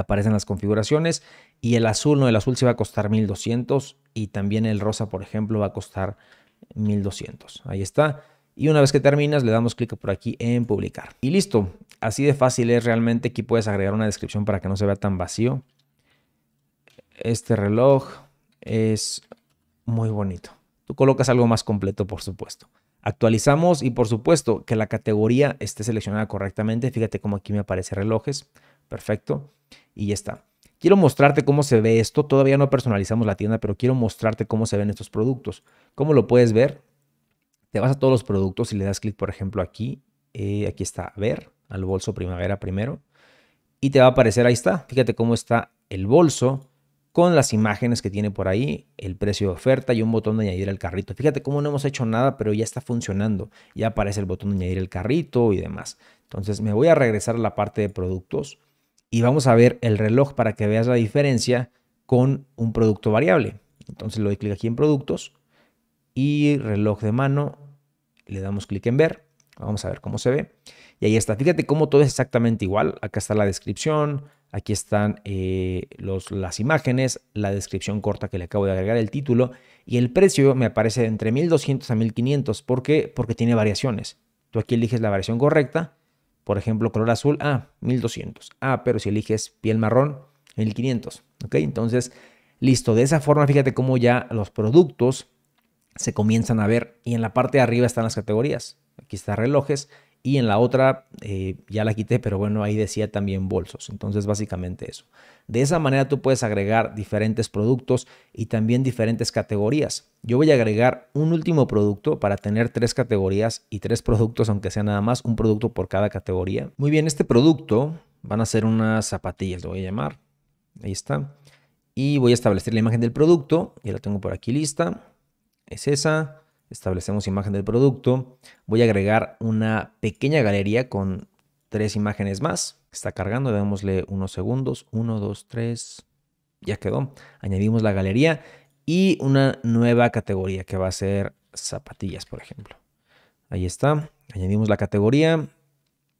aparecen las configuraciones y el azul, no, el azul se va a costar 1200 y también el rosa, por ejemplo, va a costar 1200. Ahí está. Y una vez que terminas, le damos clic por aquí en publicar. Y listo. Así de fácil es realmente. Aquí puedes agregar una descripción para que no se vea tan vacío. Este reloj es muy bonito. Tú colocas algo más completo, por supuesto. Actualizamos y por supuesto que la categoría esté seleccionada correctamente. Fíjate cómo aquí me aparece relojes. Perfecto. Y ya está. Quiero mostrarte cómo se ve esto. Todavía no personalizamos la tienda, pero quiero mostrarte cómo se ven estos productos. ¿Cómo lo puedes ver? Te vas a todos los productos y le das clic, por ejemplo, aquí. Eh, aquí está, ver, al bolso primavera primero. Y te va a aparecer, ahí está. Fíjate cómo está el bolso con las imágenes que tiene por ahí, el precio de oferta y un botón de añadir al carrito. Fíjate cómo no hemos hecho nada, pero ya está funcionando. Ya aparece el botón de añadir el carrito y demás. Entonces me voy a regresar a la parte de productos y vamos a ver el reloj para que veas la diferencia con un producto variable. Entonces le doy clic aquí en productos y reloj de mano, le damos clic en ver, vamos a ver cómo se ve. Y ahí está, fíjate cómo todo es exactamente igual, acá está la descripción, aquí están eh, las imágenes, la descripción corta que le acabo de agregar, el título y el precio me aparece entre 1200 a 1500, ¿por qué? Porque tiene variaciones. Tú aquí eliges la variación correcta por ejemplo, color azul, ah, 1200. Ah, pero si eliges piel marrón, 1500. ¿Ok? Entonces, listo. De esa forma, fíjate cómo ya los productos se comienzan a ver. Y en la parte de arriba están las categorías. Aquí está relojes. Y en la otra, eh, ya la quité, pero bueno, ahí decía también bolsos. Entonces, básicamente eso. De esa manera tú puedes agregar diferentes productos y también diferentes categorías. Yo voy a agregar un último producto para tener tres categorías y tres productos, aunque sea nada más un producto por cada categoría. Muy bien, este producto van a ser unas zapatillas, lo voy a llamar. Ahí está. Y voy a establecer la imagen del producto. Ya la tengo por aquí lista. Es esa establecemos imagen del producto. Voy a agregar una pequeña galería con tres imágenes más. Está cargando, démosle unos segundos. Uno, dos, tres. Ya quedó. Añadimos la galería y una nueva categoría que va a ser zapatillas, por ejemplo. Ahí está. Añadimos la categoría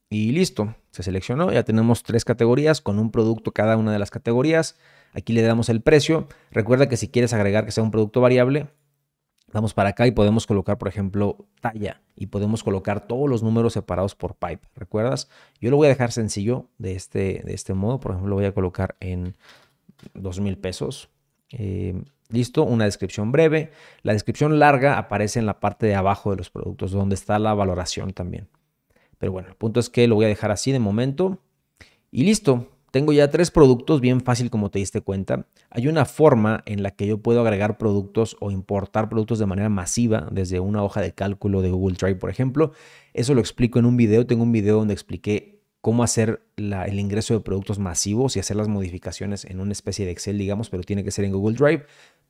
y listo. Se seleccionó. Ya tenemos tres categorías con un producto cada una de las categorías. Aquí le damos el precio. Recuerda que si quieres agregar que sea un producto variable, damos para acá y podemos colocar, por ejemplo, talla y podemos colocar todos los números separados por pipe. ¿Recuerdas? Yo lo voy a dejar sencillo de este, de este modo. Por ejemplo, lo voy a colocar en 2,000 mil pesos. Eh, listo, una descripción breve. La descripción larga aparece en la parte de abajo de los productos, donde está la valoración también. Pero bueno, el punto es que lo voy a dejar así de momento. Y listo, tengo ya tres productos, bien fácil como te diste cuenta. Hay una forma en la que yo puedo agregar productos o importar productos de manera masiva desde una hoja de cálculo de Google Drive, por ejemplo. Eso lo explico en un video. Tengo un video donde expliqué cómo hacer el ingreso de productos masivos y hacer las modificaciones en una especie de Excel, digamos, pero tiene que ser en Google Drive.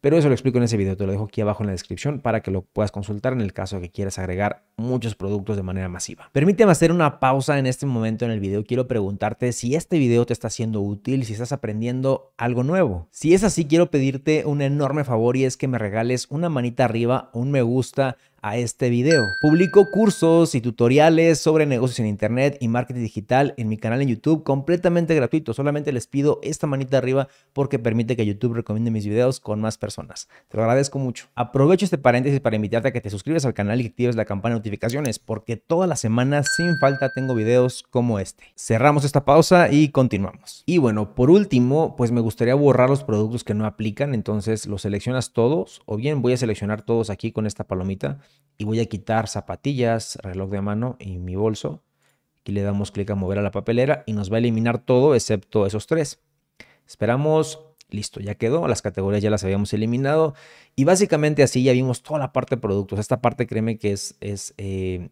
Pero eso lo explico en ese video, te lo dejo aquí abajo en la descripción para que lo puedas consultar en el caso de que quieras agregar muchos productos de manera masiva. Permíteme hacer una pausa en este momento en el video. Quiero preguntarte si este video te está siendo útil, si estás aprendiendo algo nuevo. Si es así, quiero pedirte un enorme favor y es que me regales una manita arriba, un me gusta a este video. Publico cursos y tutoriales sobre negocios en Internet y marketing digital en mi canal en YouTube completamente gratuito. Solamente les pido esta manita arriba porque permite que YouTube recomiende mis videos con más personas. Te lo agradezco mucho. Aprovecho este paréntesis para invitarte a que te suscribas al canal y actives la campana de notificaciones porque todas las semanas sin falta tengo videos como este. Cerramos esta pausa y continuamos. Y bueno, por último, pues me gustaría borrar los productos que no aplican. Entonces los seleccionas todos o bien voy a seleccionar todos aquí con esta palomita y voy a quitar zapatillas, reloj de mano y mi bolso. Aquí le damos clic a mover a la papelera y nos va a eliminar todo excepto esos tres. Esperamos, listo, ya quedó, las categorías ya las habíamos eliminado y básicamente así ya vimos toda la parte de productos. Esta parte créeme que es, es eh,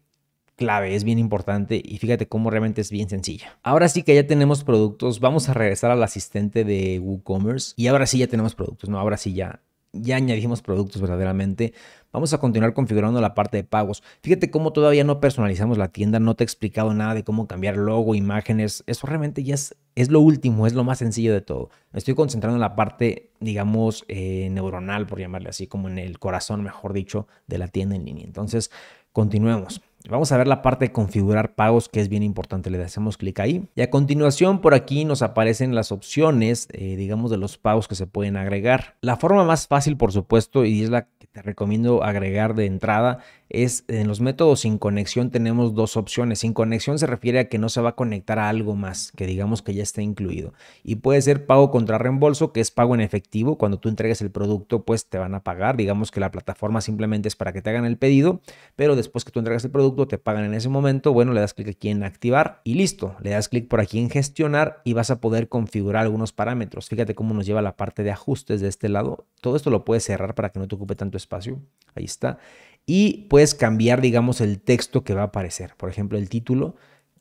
clave, es bien importante y fíjate cómo realmente es bien sencilla. Ahora sí que ya tenemos productos, vamos a regresar al asistente de WooCommerce y ahora sí ya tenemos productos, ¿no? Ahora sí ya ya añadimos productos verdaderamente. Vamos a continuar configurando la parte de pagos. Fíjate cómo todavía no personalizamos la tienda, no te he explicado nada de cómo cambiar logo, imágenes. Eso realmente ya es, es lo último, es lo más sencillo de todo. Me estoy concentrando en la parte, digamos, eh, neuronal, por llamarle así, como en el corazón, mejor dicho, de la tienda en línea. Entonces, continuemos. Vamos a ver la parte de configurar pagos que es bien importante. Le hacemos clic ahí. Y a continuación por aquí nos aparecen las opciones, eh, digamos, de los pagos que se pueden agregar. La forma más fácil, por supuesto, y es la que te recomiendo agregar de entrada es en los métodos sin conexión tenemos dos opciones. Sin conexión se refiere a que no se va a conectar a algo más, que digamos que ya está incluido. Y puede ser pago contra reembolso, que es pago en efectivo. Cuando tú entregues el producto, pues te van a pagar. Digamos que la plataforma simplemente es para que te hagan el pedido, pero después que tú entregas el producto, te pagan en ese momento. Bueno, le das clic aquí en activar y listo. Le das clic por aquí en gestionar y vas a poder configurar algunos parámetros. Fíjate cómo nos lleva la parte de ajustes de este lado. Todo esto lo puedes cerrar para que no te ocupe tanto espacio. Ahí está y puedes cambiar, digamos, el texto que va a aparecer. Por ejemplo, el título,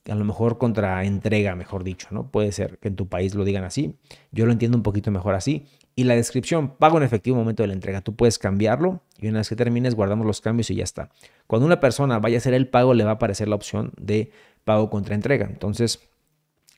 a lo mejor contra entrega, mejor dicho, ¿no? Puede ser que en tu país lo digan así. Yo lo entiendo un poquito mejor así. Y la descripción, pago en efectivo momento de la entrega. Tú puedes cambiarlo y una vez que termines, guardamos los cambios y ya está. Cuando una persona vaya a hacer el pago, le va a aparecer la opción de pago contra entrega. Entonces,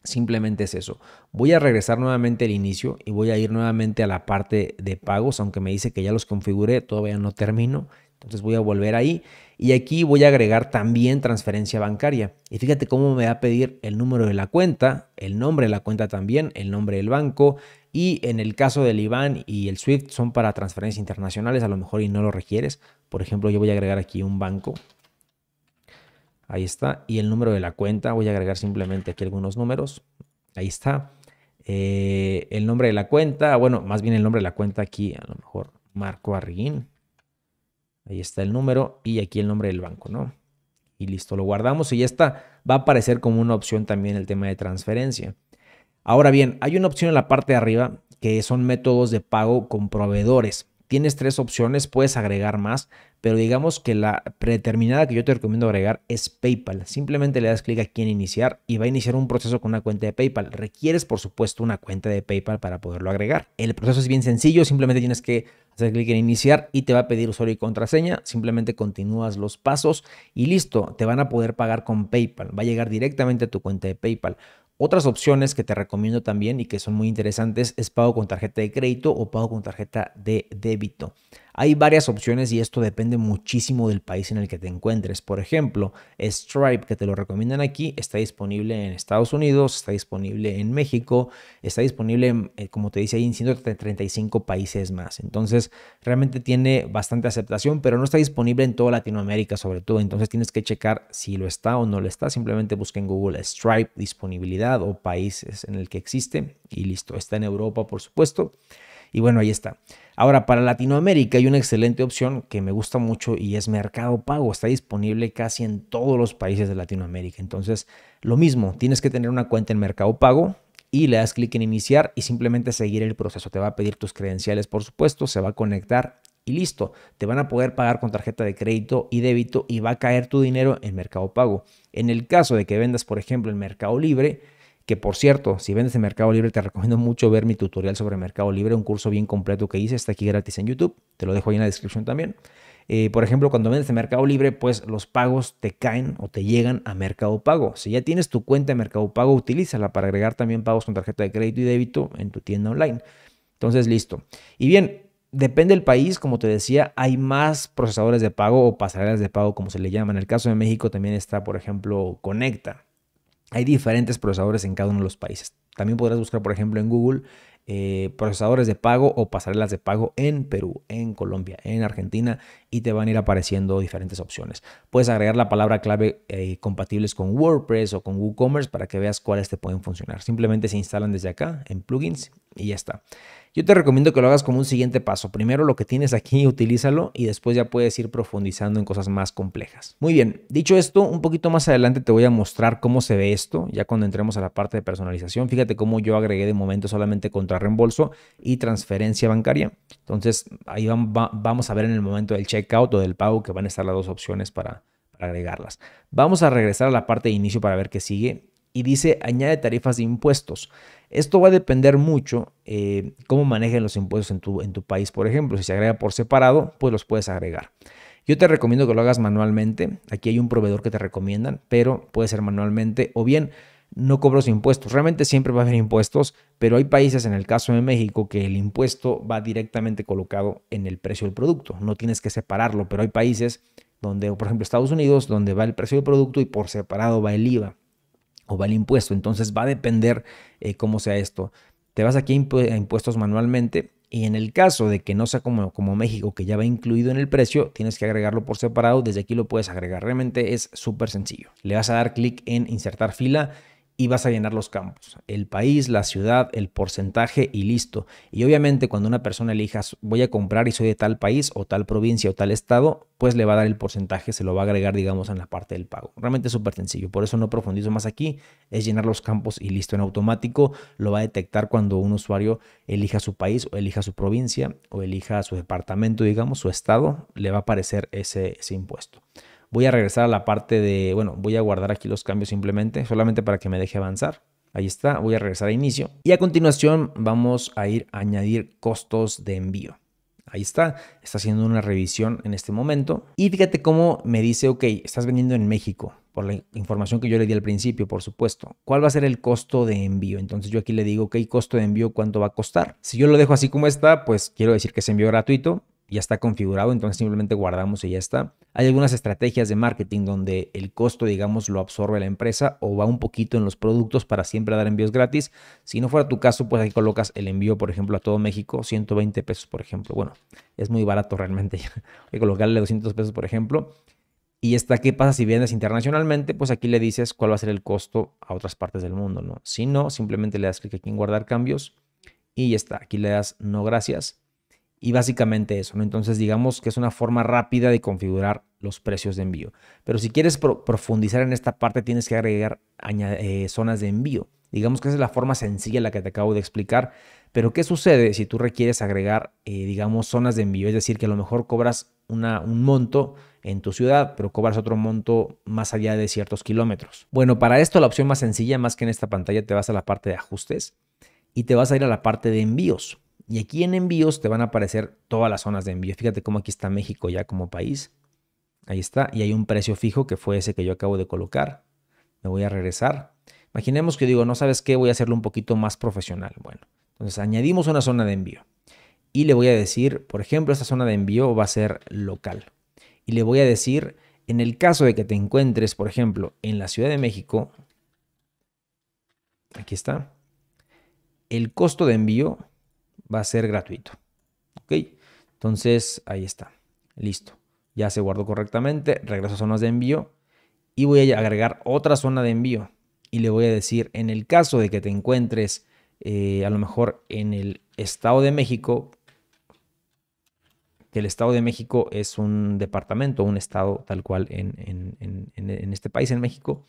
Simplemente es eso. Voy a regresar nuevamente al inicio y voy a ir nuevamente a la parte de pagos, aunque me dice que ya los configuré, todavía no termino. Entonces voy a volver ahí y aquí voy a agregar también transferencia bancaria. Y fíjate cómo me va a pedir el número de la cuenta, el nombre de la cuenta también, el nombre del banco. Y en el caso del IBAN y el SWIFT son para transferencias internacionales, a lo mejor y no lo requieres. Por ejemplo, yo voy a agregar aquí un banco. Ahí está. Y el número de la cuenta, voy a agregar simplemente aquí algunos números. Ahí está. Eh, el nombre de la cuenta, bueno, más bien el nombre de la cuenta aquí, a lo mejor Marco Arguín. Ahí está el número y aquí el nombre del banco, ¿no? Y listo, lo guardamos y ya está. Va a aparecer como una opción también el tema de transferencia. Ahora bien, hay una opción en la parte de arriba que son métodos de pago con proveedores. Tienes tres opciones, puedes agregar más, pero digamos que la predeterminada que yo te recomiendo agregar es PayPal. Simplemente le das clic aquí en iniciar y va a iniciar un proceso con una cuenta de PayPal. Requieres, por supuesto, una cuenta de PayPal para poderlo agregar. El proceso es bien sencillo, simplemente tienes que Haces clic en iniciar y te va a pedir usuario y contraseña. Simplemente continúas los pasos y listo, te van a poder pagar con PayPal. Va a llegar directamente a tu cuenta de PayPal. Otras opciones que te recomiendo también y que son muy interesantes es pago con tarjeta de crédito o pago con tarjeta de débito. Hay varias opciones y esto depende muchísimo del país en el que te encuentres. Por ejemplo, Stripe, que te lo recomiendan aquí, está disponible en Estados Unidos, está disponible en México, está disponible, eh, como te dice ahí, en 135 países más. Entonces, realmente tiene bastante aceptación, pero no está disponible en toda Latinoamérica sobre todo. Entonces, tienes que checar si lo está o no lo está. Simplemente busca en Google Stripe disponibilidad o países en el que existe y listo. Está en Europa, por supuesto. Y bueno, ahí está. Ahora, para Latinoamérica hay una excelente opción que me gusta mucho y es Mercado Pago. Está disponible casi en todos los países de Latinoamérica. Entonces, lo mismo, tienes que tener una cuenta en Mercado Pago y le das clic en iniciar y simplemente seguir el proceso. Te va a pedir tus credenciales, por supuesto, se va a conectar y listo. Te van a poder pagar con tarjeta de crédito y débito y va a caer tu dinero en Mercado Pago. En el caso de que vendas, por ejemplo, en Mercado Libre, que por cierto, si vendes en Mercado Libre, te recomiendo mucho ver mi tutorial sobre Mercado Libre, un curso bien completo que hice, está aquí gratis en YouTube, te lo dejo ahí en la descripción también. Eh, por ejemplo, cuando vendes en Mercado Libre, pues los pagos te caen o te llegan a Mercado Pago. Si ya tienes tu cuenta de Mercado Pago, utilízala para agregar también pagos con tarjeta de crédito y débito en tu tienda online. Entonces, listo. Y bien, depende del país, como te decía, hay más procesadores de pago o pasarelas de pago, como se le llama. En el caso de México también está, por ejemplo, Conecta. Hay diferentes procesadores en cada uno de los países. También podrás buscar, por ejemplo, en Google eh, procesadores de pago o pasarelas de pago en Perú, en Colombia, en Argentina y te van a ir apareciendo diferentes opciones. Puedes agregar la palabra clave eh, compatibles con WordPress o con WooCommerce para que veas cuáles te pueden funcionar. Simplemente se instalan desde acá en plugins y ya está. Yo te recomiendo que lo hagas como un siguiente paso. Primero lo que tienes aquí, utilízalo y después ya puedes ir profundizando en cosas más complejas. Muy bien, dicho esto, un poquito más adelante te voy a mostrar cómo se ve esto, ya cuando entremos a la parte de personalización. Fíjate cómo yo agregué de momento solamente contrarreembolso y transferencia bancaria. Entonces, ahí vamos a ver en el momento del checkout o del pago que van a estar las dos opciones para, para agregarlas. Vamos a regresar a la parte de inicio para ver qué sigue y dice añade tarifas de impuestos. Esto va a depender mucho eh, cómo manejen los impuestos en tu, en tu país. Por ejemplo, si se agrega por separado, pues los puedes agregar. Yo te recomiendo que lo hagas manualmente. Aquí hay un proveedor que te recomiendan, pero puede ser manualmente o bien no cobros impuestos. Realmente siempre va a haber impuestos, pero hay países, en el caso de México, que el impuesto va directamente colocado en el precio del producto. No tienes que separarlo, pero hay países donde, por ejemplo, Estados Unidos, donde va el precio del producto y por separado va el IVA o va el impuesto. Entonces va a depender eh, cómo sea esto. Te vas aquí a impuestos manualmente y en el caso de que no sea como, como México, que ya va incluido en el precio, tienes que agregarlo por separado. Desde aquí lo puedes agregar. Realmente es súper sencillo. Le vas a dar clic en insertar fila y vas a llenar los campos, el país, la ciudad, el porcentaje y listo. Y obviamente cuando una persona elija voy a comprar y soy de tal país o tal provincia o tal estado, pues le va a dar el porcentaje, se lo va a agregar digamos en la parte del pago. Realmente es súper sencillo, por eso no profundizo más aquí, es llenar los campos y listo en automático, lo va a detectar cuando un usuario elija su país o elija su provincia o elija su departamento digamos, su estado, le va a aparecer ese, ese impuesto. Voy a regresar a la parte de, bueno, voy a guardar aquí los cambios simplemente, solamente para que me deje avanzar. Ahí está, voy a regresar a inicio. Y a continuación vamos a ir a añadir costos de envío. Ahí está, está haciendo una revisión en este momento. Y fíjate cómo me dice, ok, estás vendiendo en México, por la información que yo le di al principio, por supuesto. ¿Cuál va a ser el costo de envío? Entonces yo aquí le digo, ok, costo de envío, ¿cuánto va a costar? Si yo lo dejo así como está, pues quiero decir que es envío gratuito ya está configurado, entonces simplemente guardamos y ya está. Hay algunas estrategias de marketing donde el costo, digamos, lo absorbe la empresa o va un poquito en los productos para siempre dar envíos gratis. Si no fuera tu caso, pues ahí colocas el envío, por ejemplo, a todo México, 120 pesos, por ejemplo. Bueno, es muy barato realmente. [laughs] Hay colocarle 200 pesos, por ejemplo. Y está, ¿qué pasa si vienes internacionalmente? Pues aquí le dices cuál va a ser el costo a otras partes del mundo, ¿no? Si no, simplemente le das clic aquí en guardar cambios y ya está. Aquí le das no gracias y básicamente eso, ¿no? Entonces digamos que es una forma rápida de configurar los precios de envío. Pero si quieres profundizar en esta parte, tienes que agregar eh, zonas de envío. Digamos que esa es la forma sencilla la que te acabo de explicar. Pero ¿qué sucede si tú requieres agregar, eh, digamos, zonas de envío? Es decir, que a lo mejor cobras una, un monto en tu ciudad, pero cobras otro monto más allá de ciertos kilómetros. Bueno, para esto la opción más sencilla, más que en esta pantalla, te vas a la parte de ajustes y te vas a ir a la parte de envíos. Y aquí en envíos te van a aparecer todas las zonas de envío. Fíjate cómo aquí está México ya como país. Ahí está. Y hay un precio fijo que fue ese que yo acabo de colocar. Me voy a regresar. Imaginemos que digo, no sabes qué, voy a hacerlo un poquito más profesional. Bueno, entonces añadimos una zona de envío. Y le voy a decir, por ejemplo, esta zona de envío va a ser local. Y le voy a decir, en el caso de que te encuentres, por ejemplo, en la Ciudad de México, aquí está, el costo de envío va a ser gratuito. ¿Ok? Entonces, ahí está. Listo. Ya se guardó correctamente. Regreso a zonas de envío. Y voy a agregar otra zona de envío. Y le voy a decir, en el caso de que te encuentres eh, a lo mejor en el Estado de México, que el Estado de México es un departamento, un estado tal cual en este país, en México.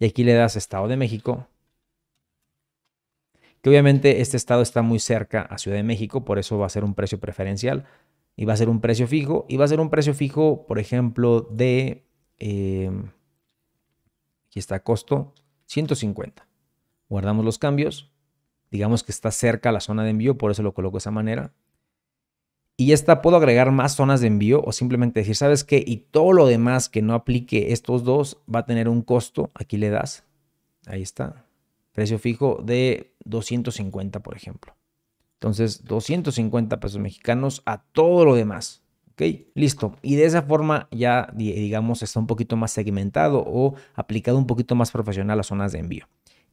Y aquí le das Estado de México que obviamente este estado está muy cerca a Ciudad de México, por eso va a ser un precio preferencial y va a ser un precio fijo y va a ser un precio fijo, por ejemplo, de, em, aquí está costo, 150. Guardamos los cambios, digamos que está cerca a la zona de envío, por eso lo coloco de esa manera. Y ya está, puedo agregar más zonas de envío o simplemente decir, ¿sabes qué? Y todo lo demás que no aplique estos dos va a tener un costo. Aquí le das. Ahí está precio fijo de 250, por ejemplo. Entonces, 250 pesos mexicanos a todo lo demás. ¿Ok? Listo. Y de esa forma ya, digamos, está un poquito más segmentado o aplicado un poquito más profesional a zonas de envío.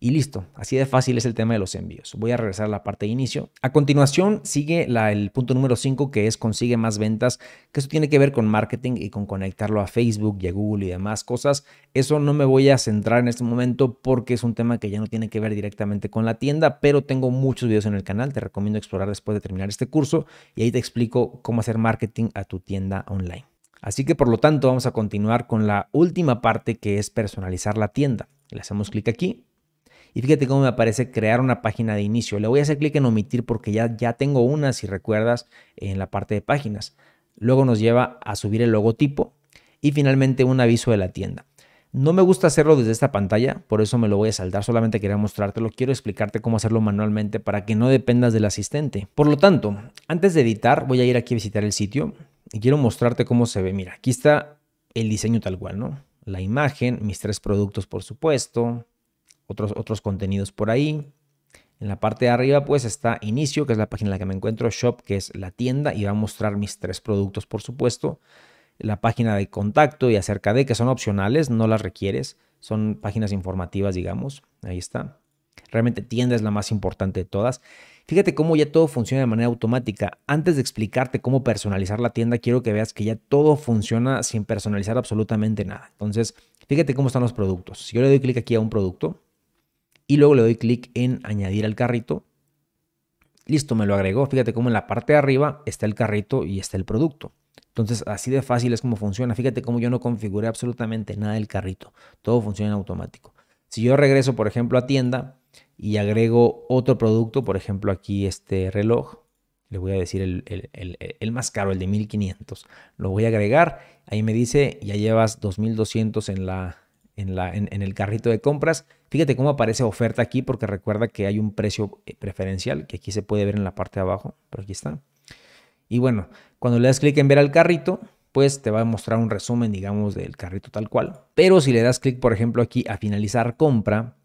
Y listo, así de fácil es el tema de los envíos. Voy a regresar a la parte de inicio. A continuación sigue el punto número 5 que es consigue más ventas, que eso tiene que ver con marketing y con conectarlo a Facebook y a Google y demás cosas. Eso no me voy a centrar en este momento porque es un tema que ya no tiene que ver directamente con la tienda, pero tengo muchos videos en el canal, te recomiendo explorar después de terminar este curso y ahí te explico cómo hacer marketing a tu tienda online. Así que por lo tanto vamos a continuar con la última parte que es personalizar la tienda. Le hacemos clic aquí y fíjate cómo me aparece crear una página de inicio. Le voy a hacer clic en omitir porque ya, ya tengo una, si recuerdas, en la parte de páginas. Luego nos lleva a subir el logotipo y finalmente un aviso de la tienda. No me gusta hacerlo desde esta pantalla, por eso me lo voy a saltar, solamente quería mostrártelo, quiero explicarte cómo hacerlo manualmente para que no dependas del asistente. Por lo tanto, antes de editar voy a ir aquí a visitar el sitio y quiero mostrarte cómo se ve. Mira, aquí está el diseño tal cual, ¿no? La imagen, mis tres productos por supuesto, otros, contenidos por ahí. En la parte de arriba pues está inicio, que es la página en la que me encuentro, shop, que es la tienda y va a mostrar mis tres productos por supuesto. La página de contacto y acerca de, que son opcionales, no las requieres, son páginas informativas digamos, ahí está. Realmente tienda es la más importante de todas. Fíjate cómo ya todo funciona de manera automática. Antes de explicarte cómo personalizar la tienda, quiero que veas que ya todo funciona sin personalizar absolutamente nada. Entonces, fíjate cómo están los productos. Si yo le doy clic aquí a un producto, y luego le doy clic en añadir al carrito. Listo, me lo agregó. Fíjate cómo en la parte de arriba está el carrito y está el producto. Entonces, así de fácil es como funciona. Fíjate cómo yo no configuré absolutamente nada del carrito. Todo funciona en automático. Si yo regreso, por ejemplo, a tienda y agrego otro producto, por ejemplo, aquí este reloj, le voy a decir el, más caro, el de 1500. Lo voy a agregar. Ahí me dice, ya llevas 2200 en la, en, el carrito de compras. Fíjate cómo aparece oferta aquí porque recuerda que hay un precio eh, preferencial que aquí se puede ver en la parte de abajo, pero aquí está. Y bueno, cuando le das clic en ver al carrito, pues te va a mostrar un resumen, digamos, del carrito tal cual. Pero si le das clic, por ejemplo, aquí a finalizar compra,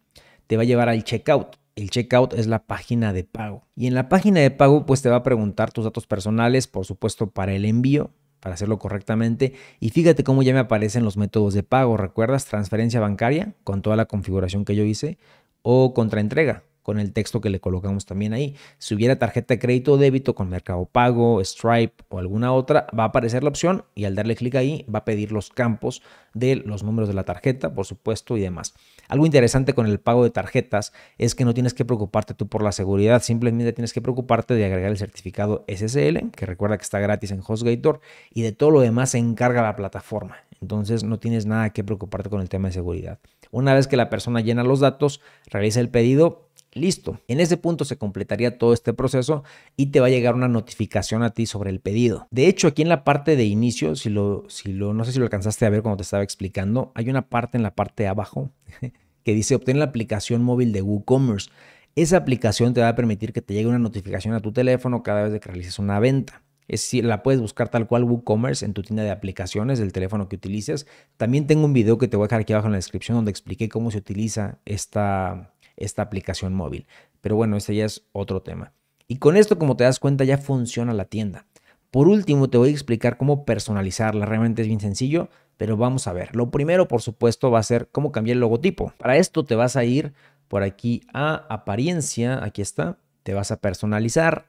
te va a llevar al checkout. El checkout es la página de pago. Y en la página de pago, pues te va a preguntar tus datos personales, por supuesto, para el envío, para hacerlo correctamente. Y fíjate cómo ya me aparecen los métodos de pago. ¿Recuerdas? Transferencia bancaria con toda la configuración que yo hice o contraentrega con el texto que le colocamos también ahí. Si hubiera tarjeta de crédito o débito con Mercado Pago, Stripe o alguna otra, va a aparecer la opción y al darle clic ahí va a pedir los campos de los números de la tarjeta, por supuesto, y demás. Algo interesante con el pago de tarjetas es que no tienes que preocuparte tú por la seguridad, simplemente tienes que preocuparte de agregar el certificado SSL, que recuerda que está gratis en HostGator, y de todo lo demás se encarga la plataforma. Entonces no tienes nada que preocuparte con el tema de seguridad. Una vez que la persona llena los datos, realiza el pedido Listo. En ese punto se completaría todo este proceso y te va a llegar una notificación a ti sobre el pedido. De hecho, aquí en la parte de inicio, si lo, si lo, no sé si lo alcanzaste a ver cuando te estaba explicando, hay una parte en la parte de abajo [laughs] que dice obtén la aplicación móvil de WooCommerce. Esa aplicación te va a permitir que te llegue una notificación a tu teléfono cada vez que realices una venta. Es decir, la puedes buscar tal cual WooCommerce en tu tienda de aplicaciones, del teléfono que utilices. También tengo un video que te voy a dejar aquí abajo en la descripción donde expliqué cómo se utiliza esta, esta aplicación móvil. Pero bueno, este ya es otro tema. Y con esto, como te das cuenta, ya funciona la tienda. Por último, te voy a explicar cómo personalizarla. Realmente es bien sencillo, pero vamos a ver. Lo primero, por supuesto, va a ser cómo cambiar el logotipo. Para esto te vas a ir por aquí a apariencia, aquí está, te vas a personalizar.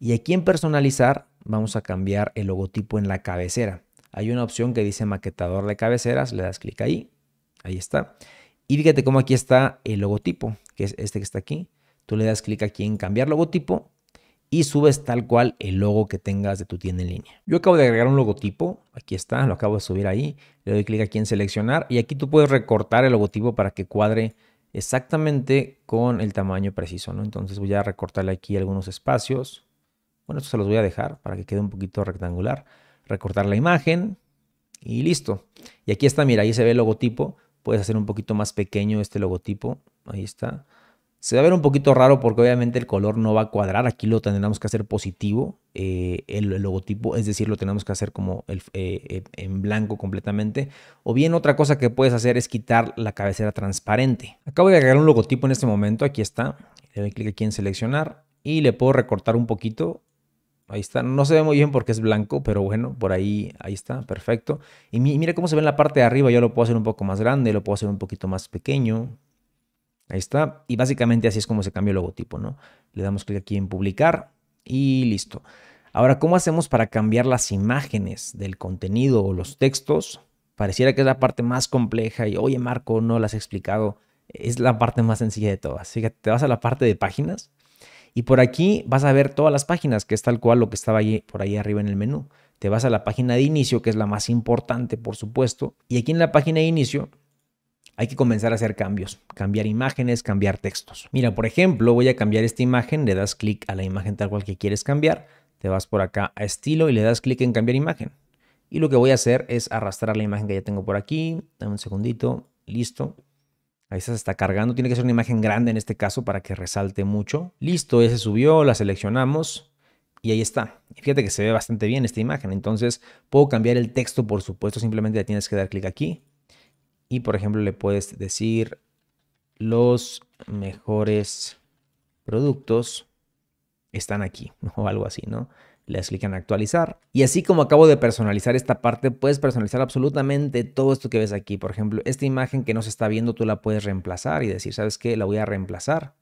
Y aquí en personalizar vamos a cambiar el logotipo en la cabecera. Hay una opción que dice maquetador de cabeceras, le das clic ahí, ahí está. Y fíjate cómo aquí está el logotipo, que es este que está aquí. Tú le das clic aquí en cambiar logotipo y subes tal cual el logo que tengas de tu tienda en línea. Yo acabo de agregar un logotipo, aquí está, lo acabo de subir ahí, le doy clic aquí en seleccionar y aquí tú puedes recortar el logotipo para que cuadre exactamente con el tamaño preciso, ¿no? Entonces voy a recortarle aquí algunos espacios. Bueno, esto se los voy a dejar para que quede un poquito rectangular. Recortar la imagen y listo. Y aquí está, mira, ahí se ve el logotipo Puedes hacer un poquito más pequeño este logotipo. Ahí está. Se va a ver un poquito raro porque obviamente el color no va a cuadrar. Aquí lo tendremos que hacer positivo, eh, el, logotipo, es decir, lo tenemos que hacer como eh, en blanco completamente. O bien otra cosa que puedes hacer es quitar la cabecera transparente. Acabo de agregar un logotipo en este momento, aquí está. Le doy clic aquí en seleccionar y le puedo recortar un poquito Ahí está. No se ve muy bien porque es blanco, pero bueno, por ahí, ahí está, perfecto. Y mira cómo se ve en la parte de arriba. Yo lo puedo hacer un poco más grande, lo puedo hacer un poquito más pequeño. Ahí está. Y básicamente así es como se cambia el logotipo, ¿no? Le damos clic aquí en publicar y listo. Ahora, ¿cómo hacemos para cambiar las imágenes del contenido o los textos? Pareciera que es la parte más compleja y, oye, Marco, no las has explicado. Es la parte más sencilla de todas. Fíjate, te vas a la parte de páginas y por aquí vas a ver todas las páginas, que es tal cual lo que estaba allí, por ahí arriba en el menú. Te vas a la página de inicio, que es la más importante, por supuesto. Y aquí en la página de inicio hay que comenzar a hacer cambios, cambiar imágenes, cambiar textos. Mira, por ejemplo, voy a cambiar esta imagen, le das clic a la imagen tal cual que quieres cambiar, te vas por acá a estilo y le das clic en cambiar imagen. Y lo que voy a hacer es arrastrar la imagen que ya tengo por aquí, dame un segundito, listo. Ahí se está cargando. Tiene que ser una imagen grande en este caso para que resalte mucho. Listo, ese subió, la seleccionamos y ahí está. Fíjate que se ve bastante bien esta imagen. Entonces puedo cambiar el texto, por supuesto. Simplemente le tienes que dar clic aquí. Y por ejemplo le puedes decir los mejores productos están aquí [laughs] o algo así, ¿no? le das clic en actualizar. Y así como acabo de personalizar esta parte, puedes personalizar absolutamente todo esto que ves aquí. Por ejemplo, esta imagen que no se está viendo, tú la puedes reemplazar y decir, ¿sabes qué? La voy a reemplazar,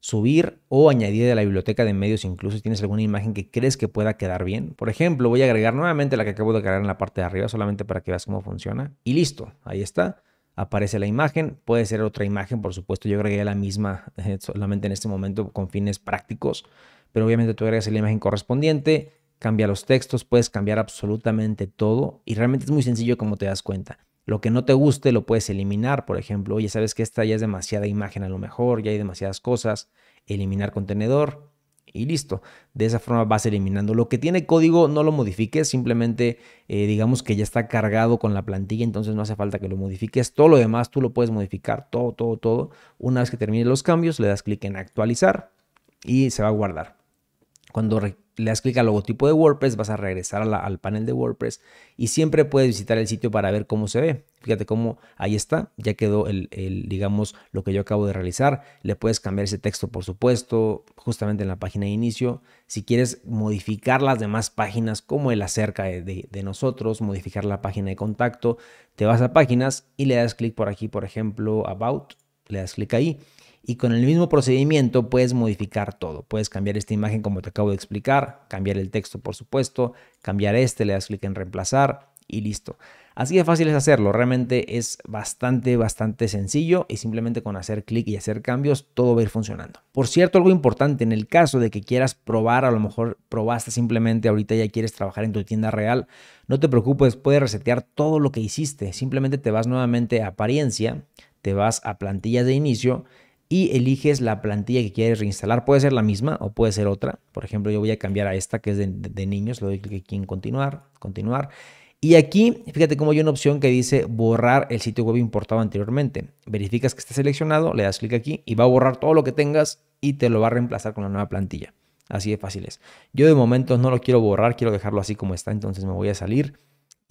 subir o añadir de la biblioteca de medios incluso si tienes alguna imagen que crees que pueda quedar bien. Por ejemplo, voy a agregar nuevamente la que acabo de agregar en la parte de arriba, solamente para que veas cómo funciona. Y listo, ahí está aparece la imagen, puede ser otra imagen, por supuesto, yo agregué la misma [laughs] solamente en este momento con fines prácticos, pero obviamente tú agregas la imagen correspondiente, cambia los textos, puedes cambiar absolutamente todo y realmente es muy sencillo como te das cuenta. Lo que no te guste lo puedes eliminar, por ejemplo, ya sabes que esta ya es demasiada imagen a lo mejor, ya hay demasiadas cosas, eliminar contenedor y listo. De esa forma vas eliminando. Lo que tiene código no lo modifiques, simplemente eh, digamos que ya está cargado con la plantilla, entonces no hace falta que lo modifiques. Todo lo demás tú lo puedes modificar, todo, todo, todo. Una vez que termines los cambios, le das clic en actualizar y se va a guardar. Cuando le das clic al logotipo de WordPress, vas a regresar al panel de WordPress y siempre puedes visitar el sitio para ver cómo se ve. Fíjate cómo ahí está, ya quedó el, digamos, lo que yo acabo de realizar. Le puedes cambiar ese texto, por supuesto, justamente en la página de inicio. Si quieres modificar las demás páginas, como el acerca de nosotros, modificar la página de contacto, te vas a páginas y le das clic por aquí, por ejemplo, About, le das clic ahí y con el mismo procedimiento puedes modificar todo. Puedes cambiar esta imagen como te acabo de explicar, cambiar el texto por supuesto, cambiar este, le das clic en reemplazar y listo. Así de fácil es hacerlo, realmente es bastante, bastante sencillo y simplemente con hacer clic y hacer cambios todo va a ir funcionando. Por cierto, algo importante, en el caso de que quieras probar, a lo mejor probaste simplemente ahorita ya quieres trabajar en tu tienda real, no te preocupes, puedes resetear todo lo que hiciste, simplemente te vas nuevamente a apariencia, te vas a plantillas de inicio y eliges la plantilla que quieres reinstalar. Puede ser la misma o puede ser otra. Por ejemplo, yo voy a cambiar a esta que es de, niños. Le doy clic aquí en continuar, continuar. Y aquí, fíjate cómo hay una opción que dice borrar el sitio web importado anteriormente. Verificas que está seleccionado, le das clic aquí y va a borrar todo lo que tengas y te lo va a reemplazar con la nueva plantilla. Así de fácil es. Yo de momento no lo quiero borrar, quiero dejarlo así como está, entonces me voy a salir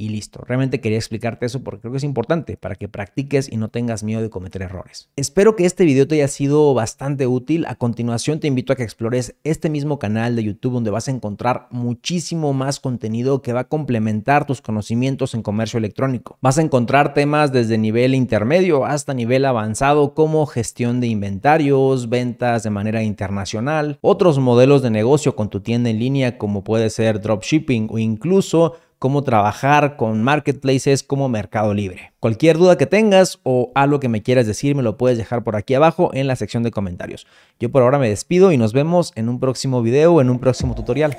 y listo. Realmente quería explicarte eso porque creo que es importante para que practiques y no tengas miedo de cometer errores. Espero que este video te haya sido bastante útil. A continuación te invito a que explores este mismo canal de YouTube donde vas a encontrar muchísimo más contenido que va a complementar tus conocimientos en comercio electrónico. Vas a encontrar temas desde nivel intermedio hasta nivel avanzado como gestión de inventarios, ventas de manera internacional, otros modelos de negocio con tu tienda en línea como puede ser dropshipping o incluso cómo trabajar con marketplaces como Mercado Libre. Cualquier duda que tengas o algo que me quieras decir, me lo puedes dejar por aquí abajo en la sección de comentarios. Yo por ahora me despido y nos vemos en un próximo video, o en un próximo tutorial.